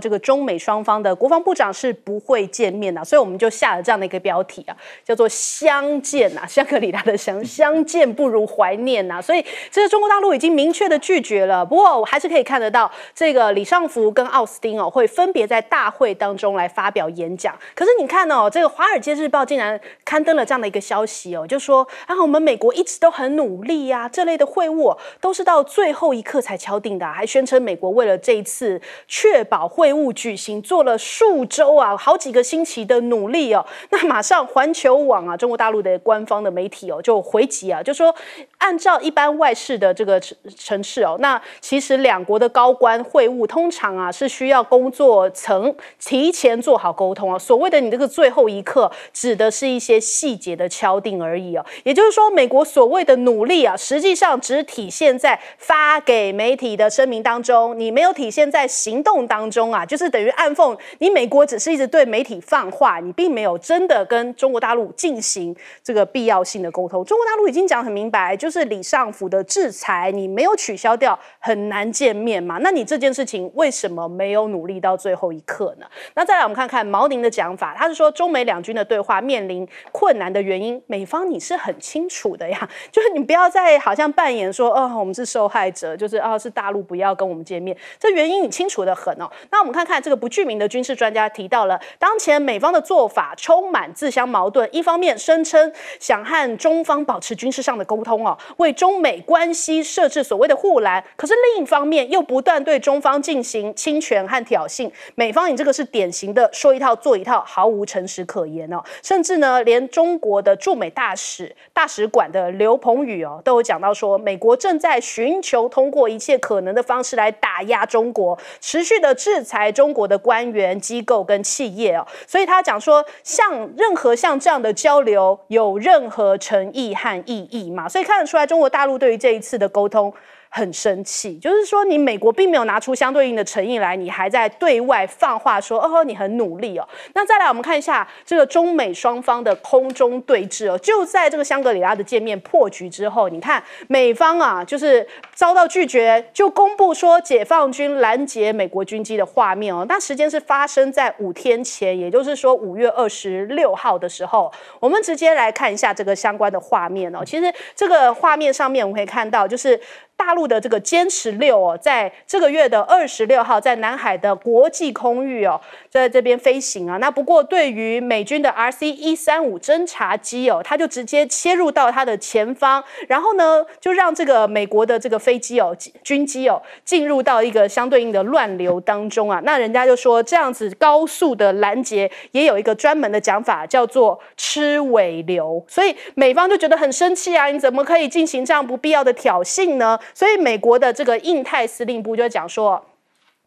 这个中美双方的国防部长是不会见面的，所以我们就下了这样的一个标题啊，叫做“相见呐，香格里拉的相，相见不如怀念呐”。所以，这个中国大陆已经明确的拒绝了。不过，我还是可以看得到，这个李尚福跟奥斯汀哦，会分别在大会当中来发表演讲。可是，你看哦，这个《华尔街日报》竟然刊登了这样的一个消息哦，就说啊，我们美国一直都很努力啊，这类的会晤都是到最后一刻才敲定的，还宣称美国为了这一次确保会。会晤举行做了数周啊，好几个星期的努力哦。那马上环球网啊，中国大陆的官方的媒体哦就回击啊，就说按照一般外事的这个城市哦，那其实两国的高官会晤通常啊是需要工作层提前做好沟通啊。所谓的你这个最后一刻，指的是一些细节的敲定而已哦。也就是说，美国所谓的努力啊，实际上只体现在发给媒体的声明当中，你没有体现在行动当中。啊，就是等于暗讽你美国只是一直对媒体放话，你并没有真的跟中国大陆进行这个必要性的沟通。中国大陆已经讲很明白，就是李尚福的制裁你没有取消掉，很难见面嘛。那你这件事情为什么没有努力到最后一刻呢？那再来我们看看毛宁的讲法，他是说中美两军的对话面临困难的原因，美方你是很清楚的呀，就是你不要再好像扮演说，哦，我们是受害者，就是哦，是大陆不要跟我们见面，这原因你清楚的很哦。那我们看看这个不具名的军事专家提到了，当前美方的做法充满自相矛盾。一方面声称想和中方保持军事上的沟通哦，为中美关系设置所谓的护栏；可是另一方面又不断对中方进行侵权和挑衅。美方，你这个是典型的说一套做一套，毫无诚实可言哦。甚至呢，连中国的驻美大使大使馆的刘鹏宇哦，都有讲到说，美国正在寻求通过一切可能的方式来打压中国，持续的制裁。才中国的官员、机构跟企业哦，所以他讲说，像任何像这样的交流，有任何诚意和意义嘛？所以看得出来，中国大陆对于这一次的沟通。很生气，就是说你美国并没有拿出相对应的诚意来，你还在对外放话说，哦，你很努力哦。那再来，我们看一下这个中美双方的空中对峙哦。就在这个香格里拉的见面破局之后，你看美方啊，就是遭到拒绝，就公布说解放军拦截美国军机的画面哦。那时间是发生在五天前，也就是说五月二十六号的时候，我们直接来看一下这个相关的画面哦。其实这个画面上面我们可以看到，就是。大陆的这个歼十六哦，在这个月的二十六号，在南海的国际空域哦，在这边飞行啊。那不过对于美军的 RC 一三五侦察机哦，它就直接切入到它的前方，然后呢，就让这个美国的这个飞机哦，军机哦，进入到一个相对应的乱流当中啊。那人家就说这样子高速的拦截，也有一个专门的讲法，叫做吃尾流。所以美方就觉得很生气啊，你怎么可以进行这样不必要的挑衅呢？所以，美国的这个印太司令部就讲说。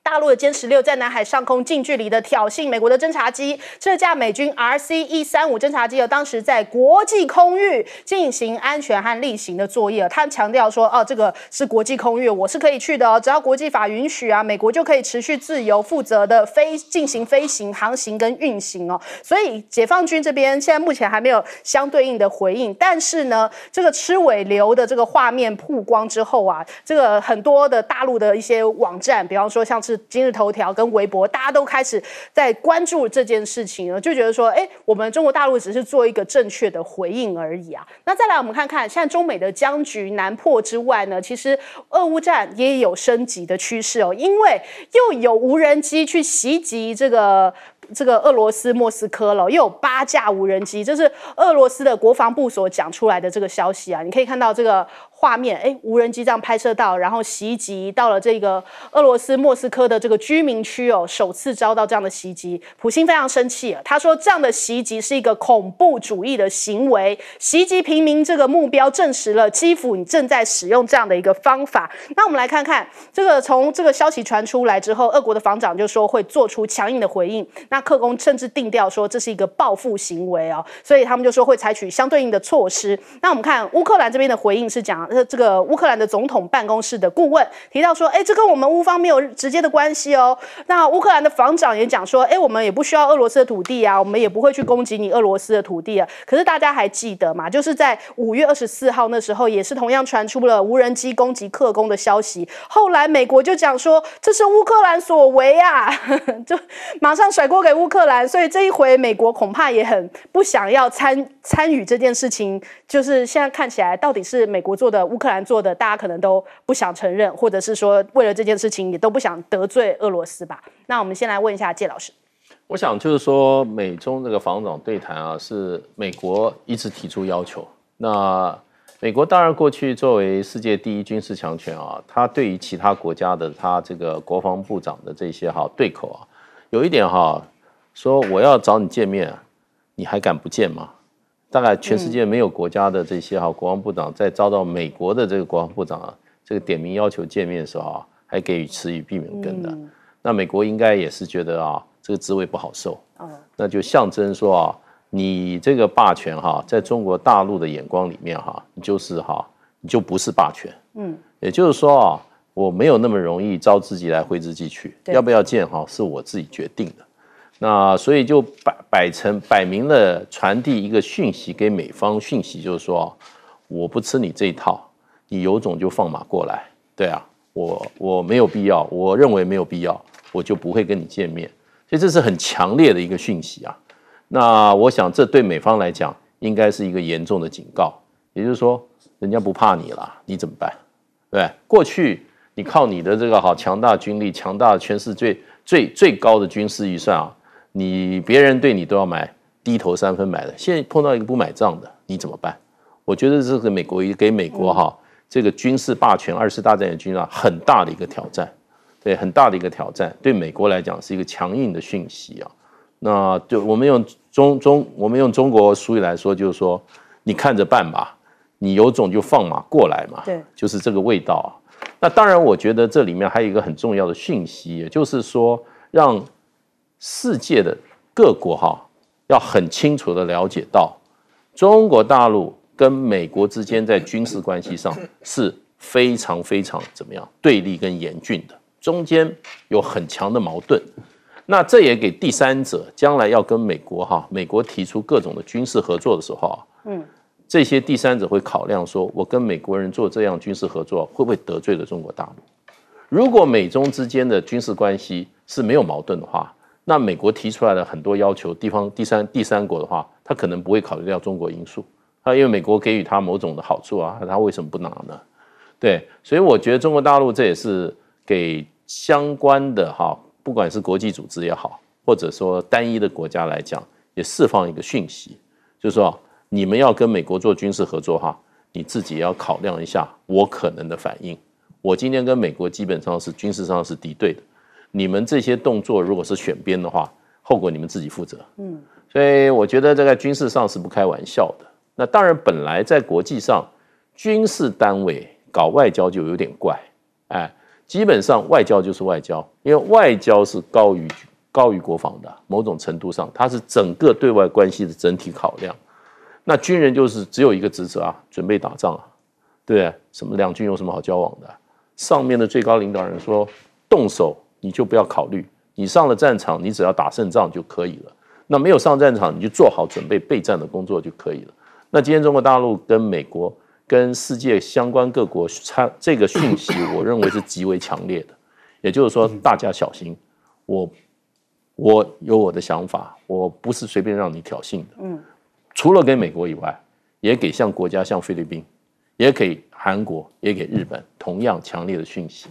大陆的歼十六在南海上空近距离的挑衅美国的侦察机，这架美军 R C E 三五侦察机啊，当时在国际空域进行安全和例行的作业他强调说：“哦，这个是国际空域，我是可以去的哦，只要国际法允许啊，美国就可以持续自由负责的飞进行飞行、航行跟运行哦。”所以解放军这边现在目前还没有相对应的回应，但是呢，这个吃尾流的这个画面曝光之后啊，这个很多的大陆的一些网站，比方说像是。今日头条跟微博，大家都开始在关注这件事情了，就觉得说，哎，我们中国大陆只是做一个正确的回应而已啊。那再来，我们看看，现在中美的僵局难破之外呢，其实俄乌战也有升级的趋势哦，因为又有无人机去袭击这个这个俄罗斯莫斯科了，又有八架无人机，这是俄罗斯的国防部所讲出来的这个消息啊，你可以看到这个。画面，哎，无人机这样拍摄到，然后袭击到了这个俄罗斯莫斯科的这个居民区哦，首次遭到这样的袭击，普京非常生气啊，他说这样的袭击是一个恐怖主义的行为，袭击平民这个目标证实了基辅你正在使用这样的一个方法。那我们来看看这个从这个消息传出来之后，俄国的防长就说会做出强硬的回应，那克宫甚至定调说这是一个报复行为哦，所以他们就说会采取相对应的措施。那我们看乌克兰这边的回应是讲。呃，这个乌克兰的总统办公室的顾问提到说：“哎，这跟我们乌方没有直接的关系哦。”那乌克兰的防长也讲说：“哎，我们也不需要俄罗斯的土地啊，我们也不会去攻击你俄罗斯的土地啊。”可是大家还记得嘛？就是在五月二十四号那时候，也是同样传出了无人机攻击克工的消息。后来美国就讲说：“这是乌克兰所为啊！” 就马上甩锅给乌克兰。所以这一回，美国恐怕也很不想要参参与这件事情。就是现在看起来，到底是美国做的？呃，乌克兰做的，大家可能都不想承认，或者是说为了这件事情也都不想得罪俄罗斯吧。那我们先来问一下谢老师，我想就是说，美中这个防长对谈啊，是美国一直提出要求。那美国当然过去作为世界第一军事强权啊，他对于其他国家的他这个国防部长的这些哈对口啊，有一点哈，说我要找你见面，你还敢不见吗？大概全世界没有国家的这些哈国防部长，在遭到美国的这个国防部长这个点名要求见面的时候啊，还给予词语避免跟的。那美国应该也是觉得啊，这个滋味不好受。哦，那就象征说啊，你这个霸权哈，在中国大陆的眼光里面哈，你就是哈，你就不是霸权。嗯，也就是说啊，我没有那么容易招自己来挥之即去，要不要见哈，是我自己决定的。那所以就摆摆成摆明了传递一个讯息给美方讯息，就是说我不吃你这一套，你有种就放马过来，对啊，我我没有必要，我认为没有必要，我就不会跟你见面，所以这是很强烈的一个讯息啊。那我想这对美方来讲应该是一个严重的警告，也就是说人家不怕你了，你怎么办？对，过去你靠你的这个好强大军力、强大的全世界最最最高的军事预算啊。你别人对你都要买低头三分买的，现在碰到一个不买账的，你怎么办？我觉得这是美国给美国哈这个军事霸权、二次大战的军啊很大的一个挑战，对很大的一个挑战，对美国来讲是一个强硬的讯息啊。那就我们用中中，我们用中国俗语来说，就是说你看着办吧，你有种就放马过来嘛，对，就是这个味道。啊。那当然，我觉得这里面还有一个很重要的讯息，也就是说让。世界的各国哈，要很清楚的了解到，中国大陆跟美国之间在军事关系上是非常非常怎么样对立跟严峻的，中间有很强的矛盾。那这也给第三者将来要跟美国哈，美国提出各种的军事合作的时候啊，嗯，这些第三者会考量说，我跟美国人做这样军事合作，会不会得罪了中国大陆？如果美中之间的军事关系是没有矛盾的话。那美国提出来的很多要求，地方第三第三国的话，他可能不会考虑掉中国因素啊，因为美国给予他某种的好处啊，他为什么不拿呢？对，所以我觉得中国大陆这也是给相关的哈，不管是国际组织也好，或者说单一的国家来讲，也释放一个讯息，就是说你们要跟美国做军事合作哈，你自己要考量一下我可能的反应，我今天跟美国基本上是军事上是敌对的。你们这些动作，如果是选边的话，后果你们自己负责。嗯，所以我觉得这个军事上是不开玩笑的。那当然，本来在国际上，军事单位搞外交就有点怪。哎，基本上外交就是外交，因为外交是高于高于国防的，某种程度上，它是整个对外关系的整体考量。那军人就是只有一个职责啊，准备打仗啊。对，什么两军有什么好交往的？上面的最高领导人说动手。你就不要考虑，你上了战场，你只要打胜仗就可以了。那没有上战场，你就做好准备备战的工作就可以了。那今天中国大陆跟美国、跟世界相关各国，参这个讯息，我认为是极为强烈的。也就是说，大家小心，我我有我的想法，我不是随便让你挑衅的。嗯。除了给美国以外，也给像国家像菲律宾，也给韩国，也给日本，同样强烈的讯息。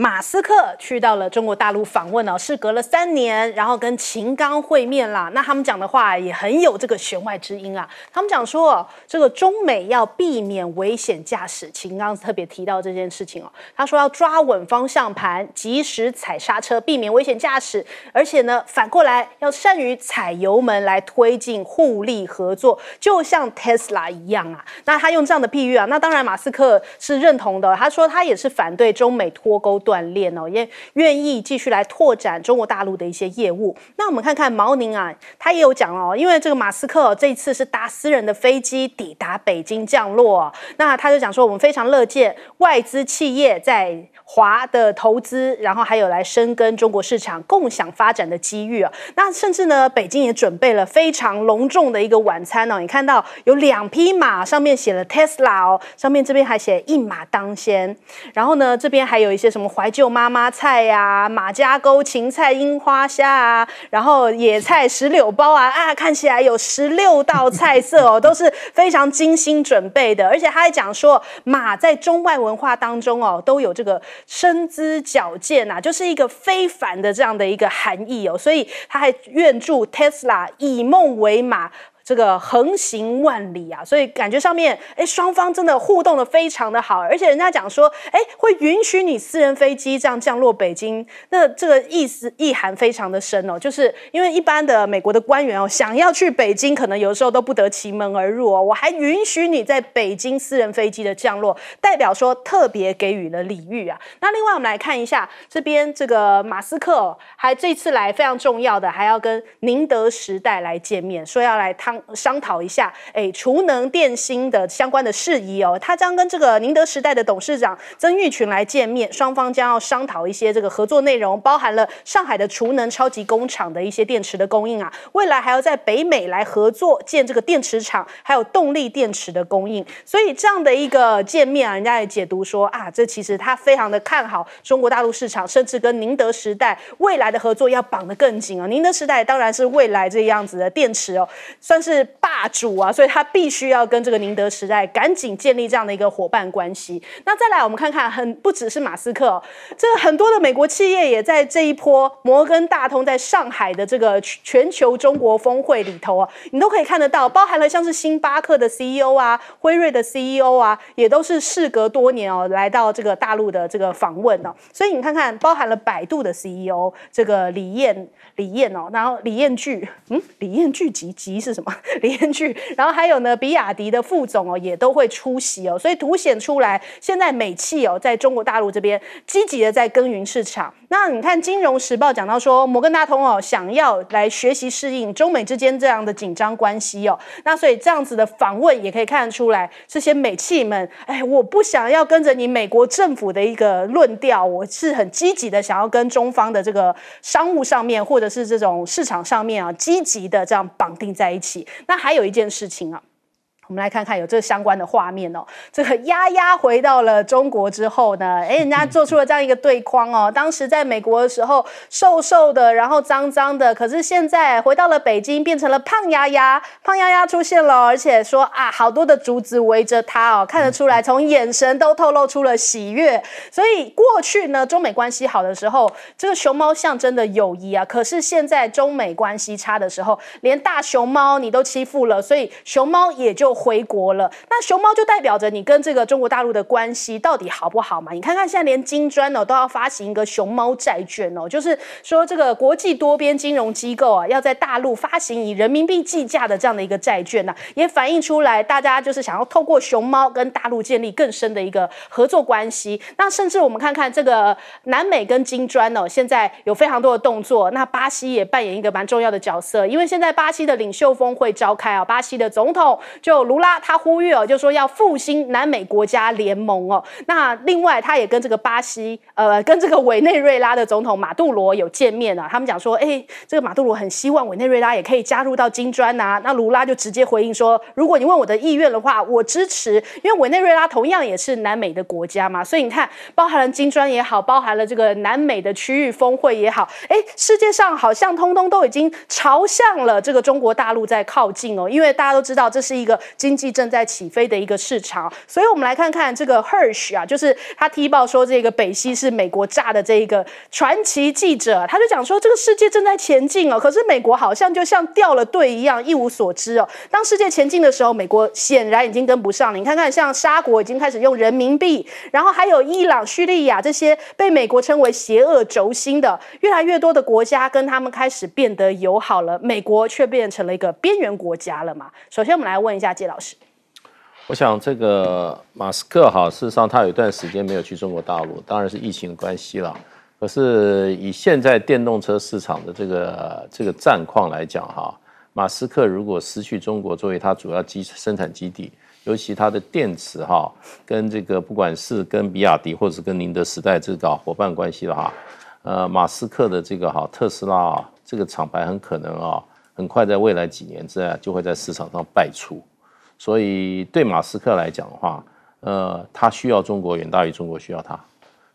马斯克去到了中国大陆访问哦，是隔了三年，然后跟秦刚会面啦。那他们讲的话也很有这个弦外之音啊。他们讲说，这个中美要避免危险驾驶。秦刚特别提到这件事情哦，他说要抓稳方向盘，及时踩刹车，避免危险驾驶。而且呢，反过来要善于踩油门来推进互利合作，就像 Tesla 一样啊。那他用这样的比喻啊，那当然马斯克是认同的。他说他也是反对中美脱钩。锻炼哦，也愿意继续来拓展中国大陆的一些业务。那我们看看毛宁啊，他也有讲哦，因为这个马斯克这一次是搭私人的飞机抵达北京降落，那他就讲说，我们非常乐见外资企业在华的投资，然后还有来深耕中国市场、共享发展的机遇啊。那甚至呢，北京也准备了非常隆重的一个晚餐哦。你看到有两匹马，上面写了 Tesla 哦，上面这边还写一马当先，然后呢，这边还有一些什么。怀旧妈妈菜呀，马家沟芹菜樱花虾，然后野菜石榴包啊 啊！看起来有十六道菜色哦，都是非常精心准备的。而且他还讲说，马在中外文化当中哦，都有这个身姿矫健呐，就是一个非凡的这样的一个含义哦。所以他还愿 Tesla 以梦为马。这个横行万里啊，所以感觉上面哎双方真的互动的非常的好，而且人家讲说哎会允许你私人飞机这样降落北京，那这个意思意涵非常的深哦，就是因为一般的美国的官员哦想要去北京，可能有时候都不得其门而入哦，我还允许你在北京私人飞机的降落，代表说特别给予了礼遇啊。那另外我们来看一下这边这个马斯克还这次来非常重要的，还要跟宁德时代来见面，说要来汤。商讨一下，哎，储能电芯的相关的事宜哦。他将跟这个宁德时代的董事长曾玉群来见面，双方将要商讨一些这个合作内容，包含了上海的储能超级工厂的一些电池的供应啊，未来还要在北美来合作建这个电池厂，还有动力电池的供应。所以这样的一个见面啊，人家也解读说啊，这其实他非常的看好中国大陆市场，甚至跟宁德时代未来的合作要绑得更紧啊。宁德时代当然是未来这样子的电池哦，算是。是霸主啊，所以他必须要跟这个宁德时代赶紧建立这样的一个伙伴关系。那再来，我们看看，很不只是马斯克，这个很多的美国企业也在这一波摩根大通在上海的这个全球中国峰会里头啊，你都可以看得到，包含了像是星巴克的 CEO 啊、辉瑞的 CEO 啊，也都是事隔多年哦来到这个大陆的这个访问哦。所以你看看，包含了百度的 CEO 这个李彦李彦哦，然后李彦聚，嗯，李彦聚集集是什么？李彦俊，然后还有呢，比亚迪的副总哦，也都会出席哦，所以凸显出来，现在美企哦，在中国大陆这边积极的在耕耘市场。那你看《金融时报》讲到说，摩根大通哦，想要来学习适应中美之间这样的紧张关系哦，那所以这样子的访问也可以看得出来，这些美企们，哎，我不想要跟着你美国政府的一个论调，我是很积极的想要跟中方的这个商务上面或者是这种市场上面啊，积极的这样绑定在一起。那还有一件事情啊。我们来看看有这相关的画面哦。这个丫丫回到了中国之后呢，哎，人家做出了这样一个对框哦。当时在美国的时候瘦瘦的，然后脏脏的，可是现在回到了北京，变成了胖丫丫。胖丫丫出现了，而且说啊，好多的竹子围着他哦，看得出来，从眼神都透露出了喜悦。所以过去呢，中美关系好的时候，这个熊猫象征的友谊啊。可是现在中美关系差的时候，连大熊猫你都欺负了，所以熊猫也就。回国了，那熊猫就代表着你跟这个中国大陆的关系到底好不好嘛？你看看现在连金砖哦都要发行一个熊猫债券哦，就是说这个国际多边金融机构啊要在大陆发行以人民币计价的这样的一个债券呢，也反映出来大家就是想要透过熊猫跟大陆建立更深的一个合作关系。那甚至我们看看这个南美跟金砖哦，现在有非常多的动作，那巴西也扮演一个蛮重要的角色，因为现在巴西的领袖峰会召开啊，巴西的总统就。卢拉他呼吁哦，就说要复兴南美国家联盟哦。那另外他也跟这个巴西呃，跟这个委内瑞拉的总统马杜罗有见面啊。他们讲说，哎，这个马杜罗很希望委内瑞拉也可以加入到金砖啊。那卢拉就直接回应说，如果你问我的意愿的话，我支持，因为委内瑞拉同样也是南美的国家嘛。所以你看，包含了金砖也好，包含了这个南美的区域峰会也好，哎，世界上好像通通都已经朝向了这个中国大陆在靠近哦。因为大家都知道，这是一个。经济正在起飞的一个市场，所以，我们来看看这个 Hersh 啊，就是他踢爆说这个北溪是美国炸的这一个传奇记者，他就讲说这个世界正在前进哦，可是美国好像就像掉了队一样，一无所知哦。当世界前进的时候，美国显然已经跟不上了。你看看，像沙国已经开始用人民币，然后还有伊朗、叙利亚这些被美国称为邪恶轴心的越来越多的国家跟他们开始变得友好了，美国却变成了一个边缘国家了嘛。首先，我们来问一下姐。老师，我想这个马斯克哈，事实上他有一段时间没有去中国大陆，当然是疫情的关系了。可是以现在电动车市场的这个这个战况来讲哈，马斯克如果失去中国作为他主要基生产基地，尤其他的电池哈，跟这个不管是跟比亚迪或者是跟宁德时代这个伙伴关系的哈，呃，马斯克的这个哈特斯拉这个厂牌很可能啊，很快在未来几年之内就会在市场上败出。所以对马斯克来讲的话，呃，他需要中国远大于中国需要他，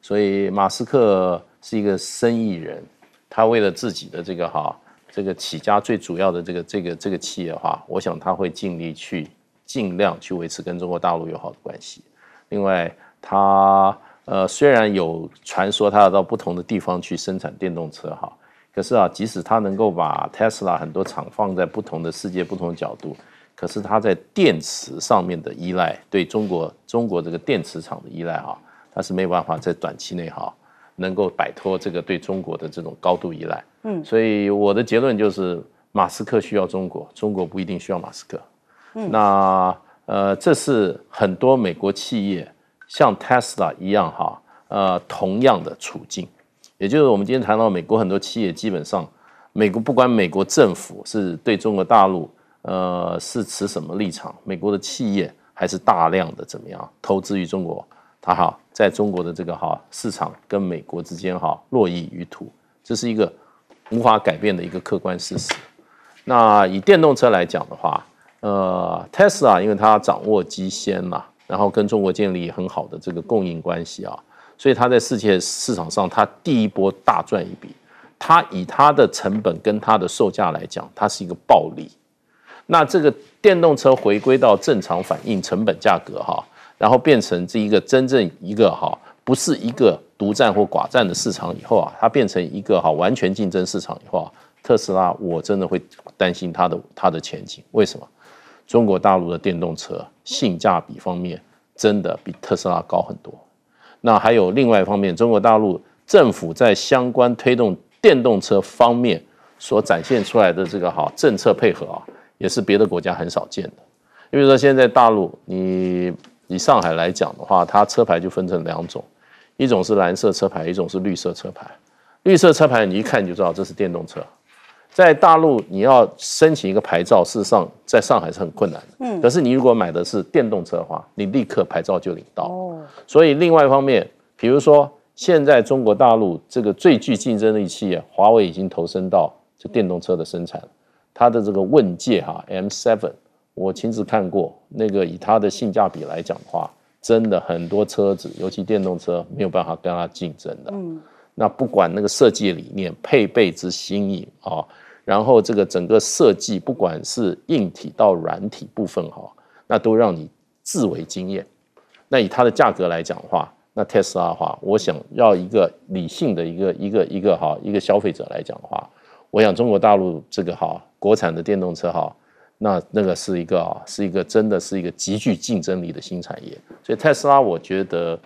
所以马斯克是一个生意人，他为了自己的这个哈，这个起家最主要的这个这个这个企业哈，我想他会尽力去尽量去维持跟中国大陆友好的关系。另外，他呃虽然有传说他要到不同的地方去生产电动车哈，可是啊，即使他能够把特斯拉很多厂放在不同的世界不同的角度。可是它在电池上面的依赖，对中国中国这个电池厂的依赖哈，它是没有办法在短期内哈，能够摆脱这个对中国的这种高度依赖。嗯，所以我的结论就是，马斯克需要中国，中国不一定需要马斯克。嗯，那呃，这是很多美国企业像 Tesla 一样哈，呃，同样的处境。也就是我们今天谈到，美国很多企业基本上，美国不管美国政府是对中国大陆。呃，是持什么立场？美国的企业还是大量的怎么样投资于中国？它哈在中国的这个哈市场跟美国之间哈落于于途，这是一个无法改变的一个客观事实。那以电动车来讲的话，呃，Tesla 因为它掌握机先嘛，然后跟中国建立很好的这个供应关系啊，所以它在世界市场上它第一波大赚一笔。它以它的成本跟它的售价来讲，它是一个暴利。那这个电动车回归到正常反应成本价格哈，然后变成这一个真正一个哈，不是一个独占或寡占的市场以后啊，它变成一个哈完全竞争市场以后啊，特斯拉我真的会担心它的它的前景。为什么？中国大陆的电动车性价比方面真的比特斯拉高很多。那还有另外一方面，中国大陆政府在相关推动电动车方面所展现出来的这个哈政策配合啊。也是别的国家很少见的，比如说现在大陆，你以上海来讲的话，它车牌就分成两种，一种是蓝色车牌，一种是绿色车牌。绿色车牌你一看就知道这是电动车。在大陆你要申请一个牌照，事实上在上海是很困难的。嗯。可是你如果买的是电动车的话，你立刻牌照就领到。哦。所以另外一方面，比如说现在中国大陆这个最具竞争力企业，华为已经投身到这电动车的生产。它的这个问界哈 M7，我亲自看过，那个以它的性价比来讲的话，真的很多车子，尤其电动车没有办法跟它竞争的。嗯，那不管那个设计理念、配备之新颖啊，然后这个整个设计，不管是硬体到软体部分哈，那都让你自为惊艳。那以它的价格来讲的话，那特斯拉的话，我想要一个理性的一个一个一个哈一个消费者来讲的话。我想中国大陆这个哈，国产的电动车哈，那那个是一个，啊，是一个真的是一个极具竞争力的新产业。所以特斯拉，我觉得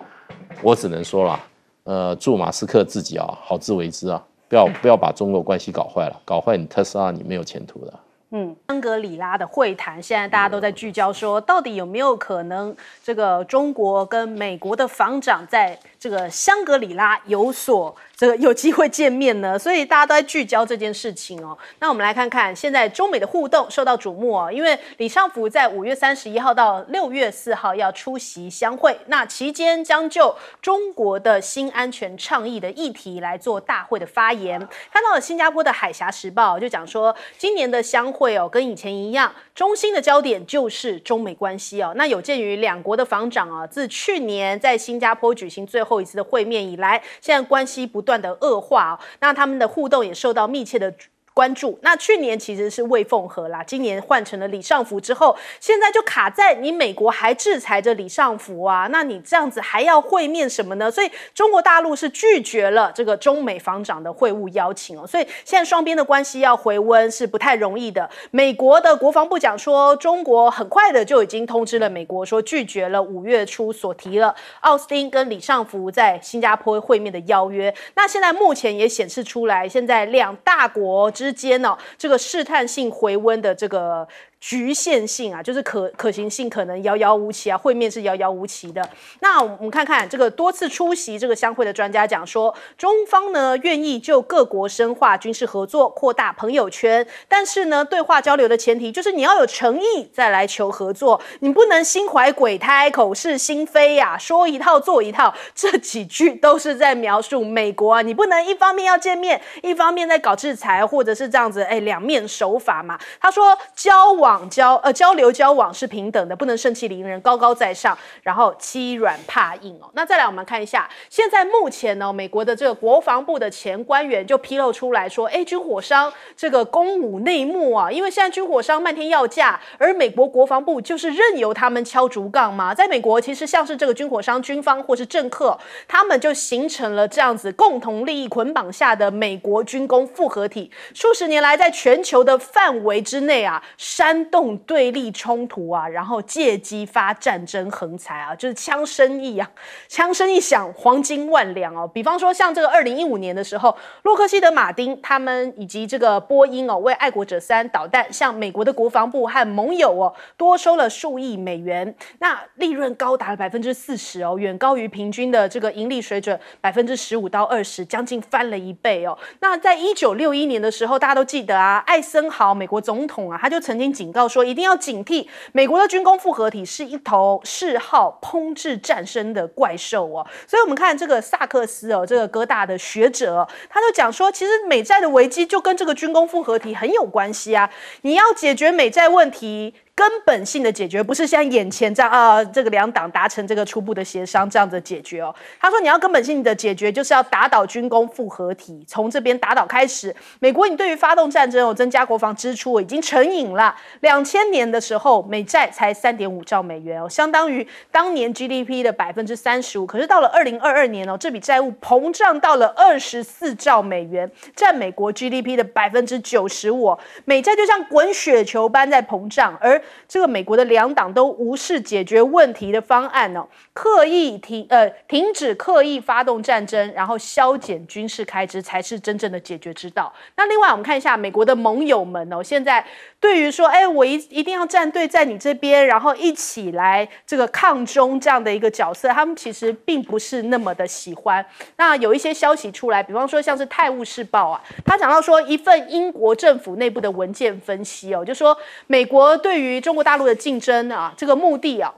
我只能说了，呃，祝马斯克自己啊，好自为之啊，不要不要把中国关系搞坏了，搞坏你特斯拉，你没有前途的。嗯，香格里拉的会谈，现在大家都在聚焦，说到底有没有可能这个中国跟美国的防长在这个香格里拉有所。这个有机会见面呢，所以大家都在聚焦这件事情哦。那我们来看看，现在中美的互动受到瞩目哦，因为李尚福在五月三十一号到六月四号要出席相会，那期间将就中国的新安全倡议的议题来做大会的发言。看到了新加坡的《海峡时报》就讲说，今年的相会哦，跟以前一样，中心的焦点就是中美关系哦。那有鉴于两国的防长啊，自去年在新加坡举行最后一次的会面以来，现在关系不。不断的恶化啊，那他们的互动也受到密切的。关注那去年其实是魏凤和啦，今年换成了李尚福之后，现在就卡在你美国还制裁着李尚福啊，那你这样子还要会面什么呢？所以中国大陆是拒绝了这个中美防长的会晤邀请哦，所以现在双边的关系要回温是不太容易的。美国的国防部讲说，中国很快的就已经通知了美国，说拒绝了五月初所提了奥斯汀跟李尚福在新加坡会面的邀约。那现在目前也显示出来，现在两大国之。之间呢，这个试探性回温的这个。局限性啊，就是可可行性可能遥遥无期啊，会面是遥遥无期的。那我们看看这个多次出席这个相会的专家讲说，中方呢愿意就各国深化军事合作，扩大朋友圈。但是呢，对话交流的前提就是你要有诚意再来求合作，你不能心怀鬼胎，口是心非呀，说一套做一套。这几句都是在描述美国啊，你不能一方面要见面，一方面在搞制裁，或者是这样子，哎，两面手法嘛。他说交往。网交呃交流交往是平等的，不能盛气凌人、高高在上，然后欺软怕硬哦。那再来我们看一下，现在目前呢，美国的这个国防部的前官员就披露出来说，哎，军火商这个公武内幕啊，因为现在军火商漫天要价，而美国国防部就是任由他们敲竹杠嘛。在美国，其实像是这个军火商、军方或是政客，他们就形成了这样子共同利益捆绑下的美国军工复合体，数十年来在全球的范围之内啊，山。煽动对立冲突啊，然后借机发战争横财啊，就是枪声一啊，枪声一响，黄金万两哦。比方说，像这个二零一五年的时候，洛克希德马丁他们以及这个波音哦，为爱国者三导弹，向美国的国防部和盟友哦，多收了数亿美元，那利润高达了百分之四十哦，远高于平均的这个盈利水准百分之十五到二十，将近翻了一倍哦。那在一九六一年的时候，大家都记得啊，艾森豪美国总统啊，他就曾经警。警告说，一定要警惕美国的军工复合体是一头嗜好烹制战争的怪兽哦。所以，我们看这个萨克斯哦，这个哥大的学者，他就讲说，其实美债的危机就跟这个军工复合体很有关系啊。你要解决美债问题。根本性的解决不是像眼前这样啊，这个两党达成这个初步的协商这样子解决哦。他说你要根本性的解决，就是要打倒军工复合体，从这边打倒开始。美国你对于发动战争哦，增加国防支出我已经成瘾了。两千年的时候，美债才三点五兆美元哦，相当于当年 GDP 的百分之三十五。可是到了二零二二年哦，这笔债务膨胀到了二十四兆美元，占美国 GDP 的百分之九十五。美债就像滚雪球般在膨胀，而这个美国的两党都无视解决问题的方案呢，刻意停呃停止刻意发动战争，然后削减军事开支才是真正的解决之道。那另外我们看一下美国的盟友们哦，现在对于说哎我一一定要站队在你这边，然后一起来这个抗中这样的一个角色，他们其实并不是那么的喜欢。那有一些消息出来，比方说像是《泰晤士报》啊，他讲到说一份英国政府内部的文件分析哦，就说美国对于中国大陆的竞争啊，这个目的啊。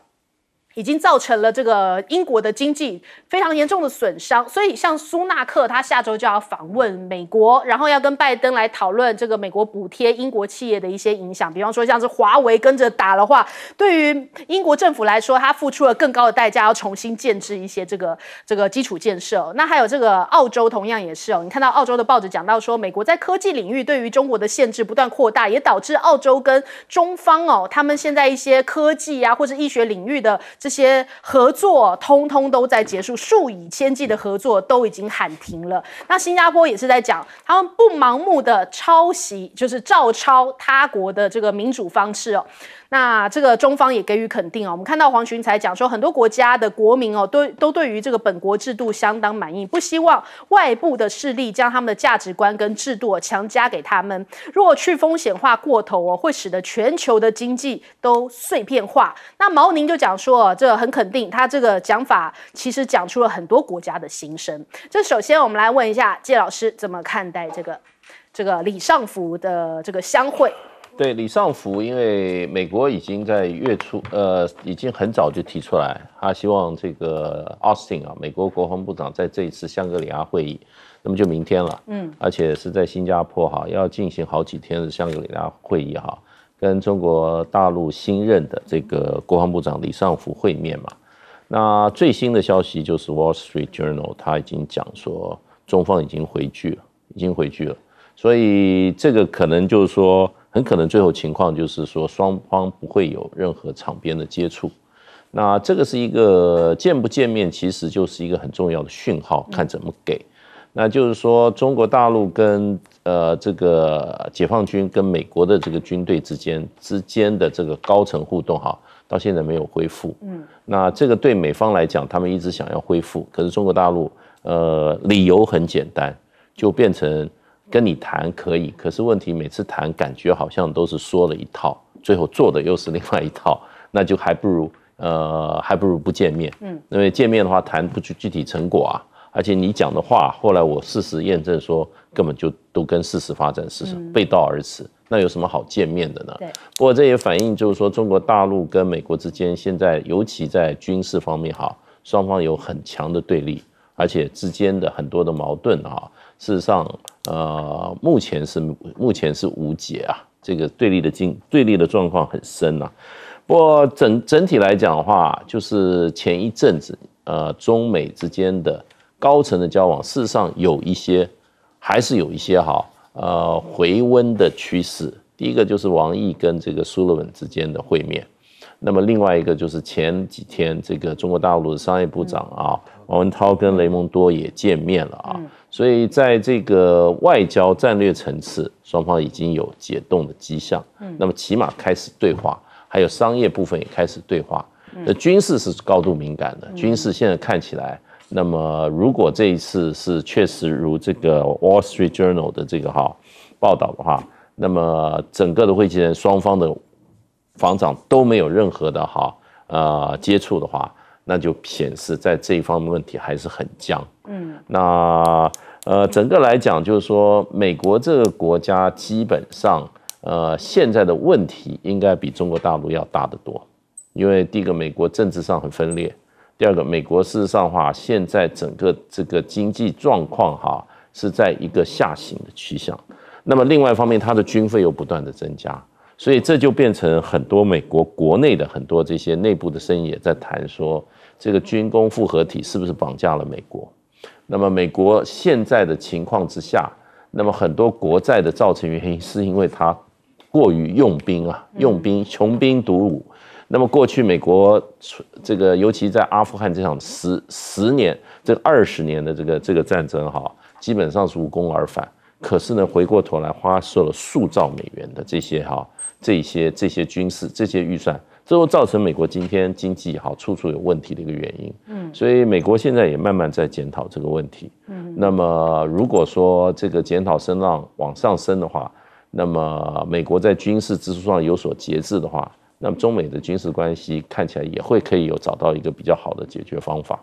已经造成了这个英国的经济非常严重的损伤，所以像苏纳克他下周就要访问美国，然后要跟拜登来讨论这个美国补贴英国企业的一些影响，比方说像是华为跟着打的话，对于英国政府来说，他付出了更高的代价，要重新建制一些这个这个基础建设。那还有这个澳洲同样也是哦，你看到澳洲的报纸讲到说，美国在科技领域对于中国的限制不断扩大，也导致澳洲跟中方哦，他们现在一些科技啊或者医学领域的。这些合作通通都在结束，数以千计的合作都已经喊停了。那新加坡也是在讲，他们不盲目的抄袭，就是照抄他国的这个民主方式哦。那这个中方也给予肯定啊，我们看到黄群才讲说，很多国家的国民哦，都都对于这个本国制度相当满意，不希望外部的势力将他们的价值观跟制度强加给他们。如果去风险化过头哦，会使得全球的经济都碎片化。那毛宁就讲说，这很肯定，他这个讲法其实讲出了很多国家的心声。这首先我们来问一下谢老师，怎么看待这个这个李尚福的这个相会？对李尚福，因为美国已经在月初，呃，已经很早就提出来，他希望这个 Austin 啊，美国国防部长在这一次香格里拉会议，那么就明天了，嗯，而且是在新加坡哈，要进行好几天的香格里拉会议哈，跟中国大陆新任的这个国防部长李尚福会面嘛。那最新的消息就是《Wall Street Journal》他已经讲说，中方已经回拒了，已经回拒了，所以这个可能就是说。很可能最后情况就是说双方不会有任何场边的接触，那这个是一个见不见面，其实就是一个很重要的讯号，看怎么给。那就是说中国大陆跟呃这个解放军跟美国的这个军队之间之间的这个高层互动哈，到现在没有恢复。嗯，那这个对美方来讲，他们一直想要恢复，可是中国大陆呃理由很简单，就变成。跟你谈可以，可是问题每次谈感觉好像都是说了一套，最后做的又是另外一套，那就还不如呃，还不如不见面。嗯，因为见面的话谈不出具体成果啊，而且你讲的话后来我事实验证说根本就都跟事实发展是背道而驰，那有什么好见面的呢？对。不过这也反映就是说中国大陆跟美国之间现在尤其在军事方面哈，双方有很强的对立，而且之间的很多的矛盾啊。事实上，呃，目前是目前是无解啊，这个对立的境对立的状况很深呐。不过整整体来讲的话，就是前一阵子，呃，中美之间的高层的交往，事实上有一些还是有一些哈，呃，回温的趋势。第一个就是王毅跟这个苏罗文之间的会面。那么另外一个就是前几天这个中国大陆的商业部长啊，王文涛跟雷蒙多也见面了啊，所以在这个外交战略层次，双方已经有解冻的迹象。嗯，那么起码开始对话，还有商业部分也开始对话。那军事是高度敏感的，军事现在看起来，那么如果这一次是确实如这个《Wall Street Journal》的这个哈报道的话，那么整个的会见双方的。防长都没有任何的哈呃接触的话，那就显示在这一方面问题还是很僵。嗯，那呃整个来讲，就是说美国这个国家基本上呃现在的问题应该比中国大陆要大得多。因为第一个，美国政治上很分裂；第二个，美国事实上话现在整个这个经济状况哈是在一个下行的趋向。那么另外一方面，它的军费又不断的增加。所以这就变成很多美国国内的很多这些内部的声音也在谈说，这个军工复合体是不是绑架了美国？那么美国现在的情况之下，那么很多国债的造成原因是因为它过于用兵啊，用兵穷兵黩武。那么过去美国这个尤其在阿富汗这场十十年、这二十年的这个这个战争哈，基本上是无功而返。可是呢，回过头来，花出了数兆美元的这些哈。这些这些军事这些预算，最后造成美国今天经济也好，处处有问题的一个原因。嗯，所以美国现在也慢慢在检讨这个问题。嗯，那么如果说这个检讨声浪往上升的话，那么美国在军事支出上有所节制的话，那么中美的军事关系看起来也会可以有找到一个比较好的解决方法。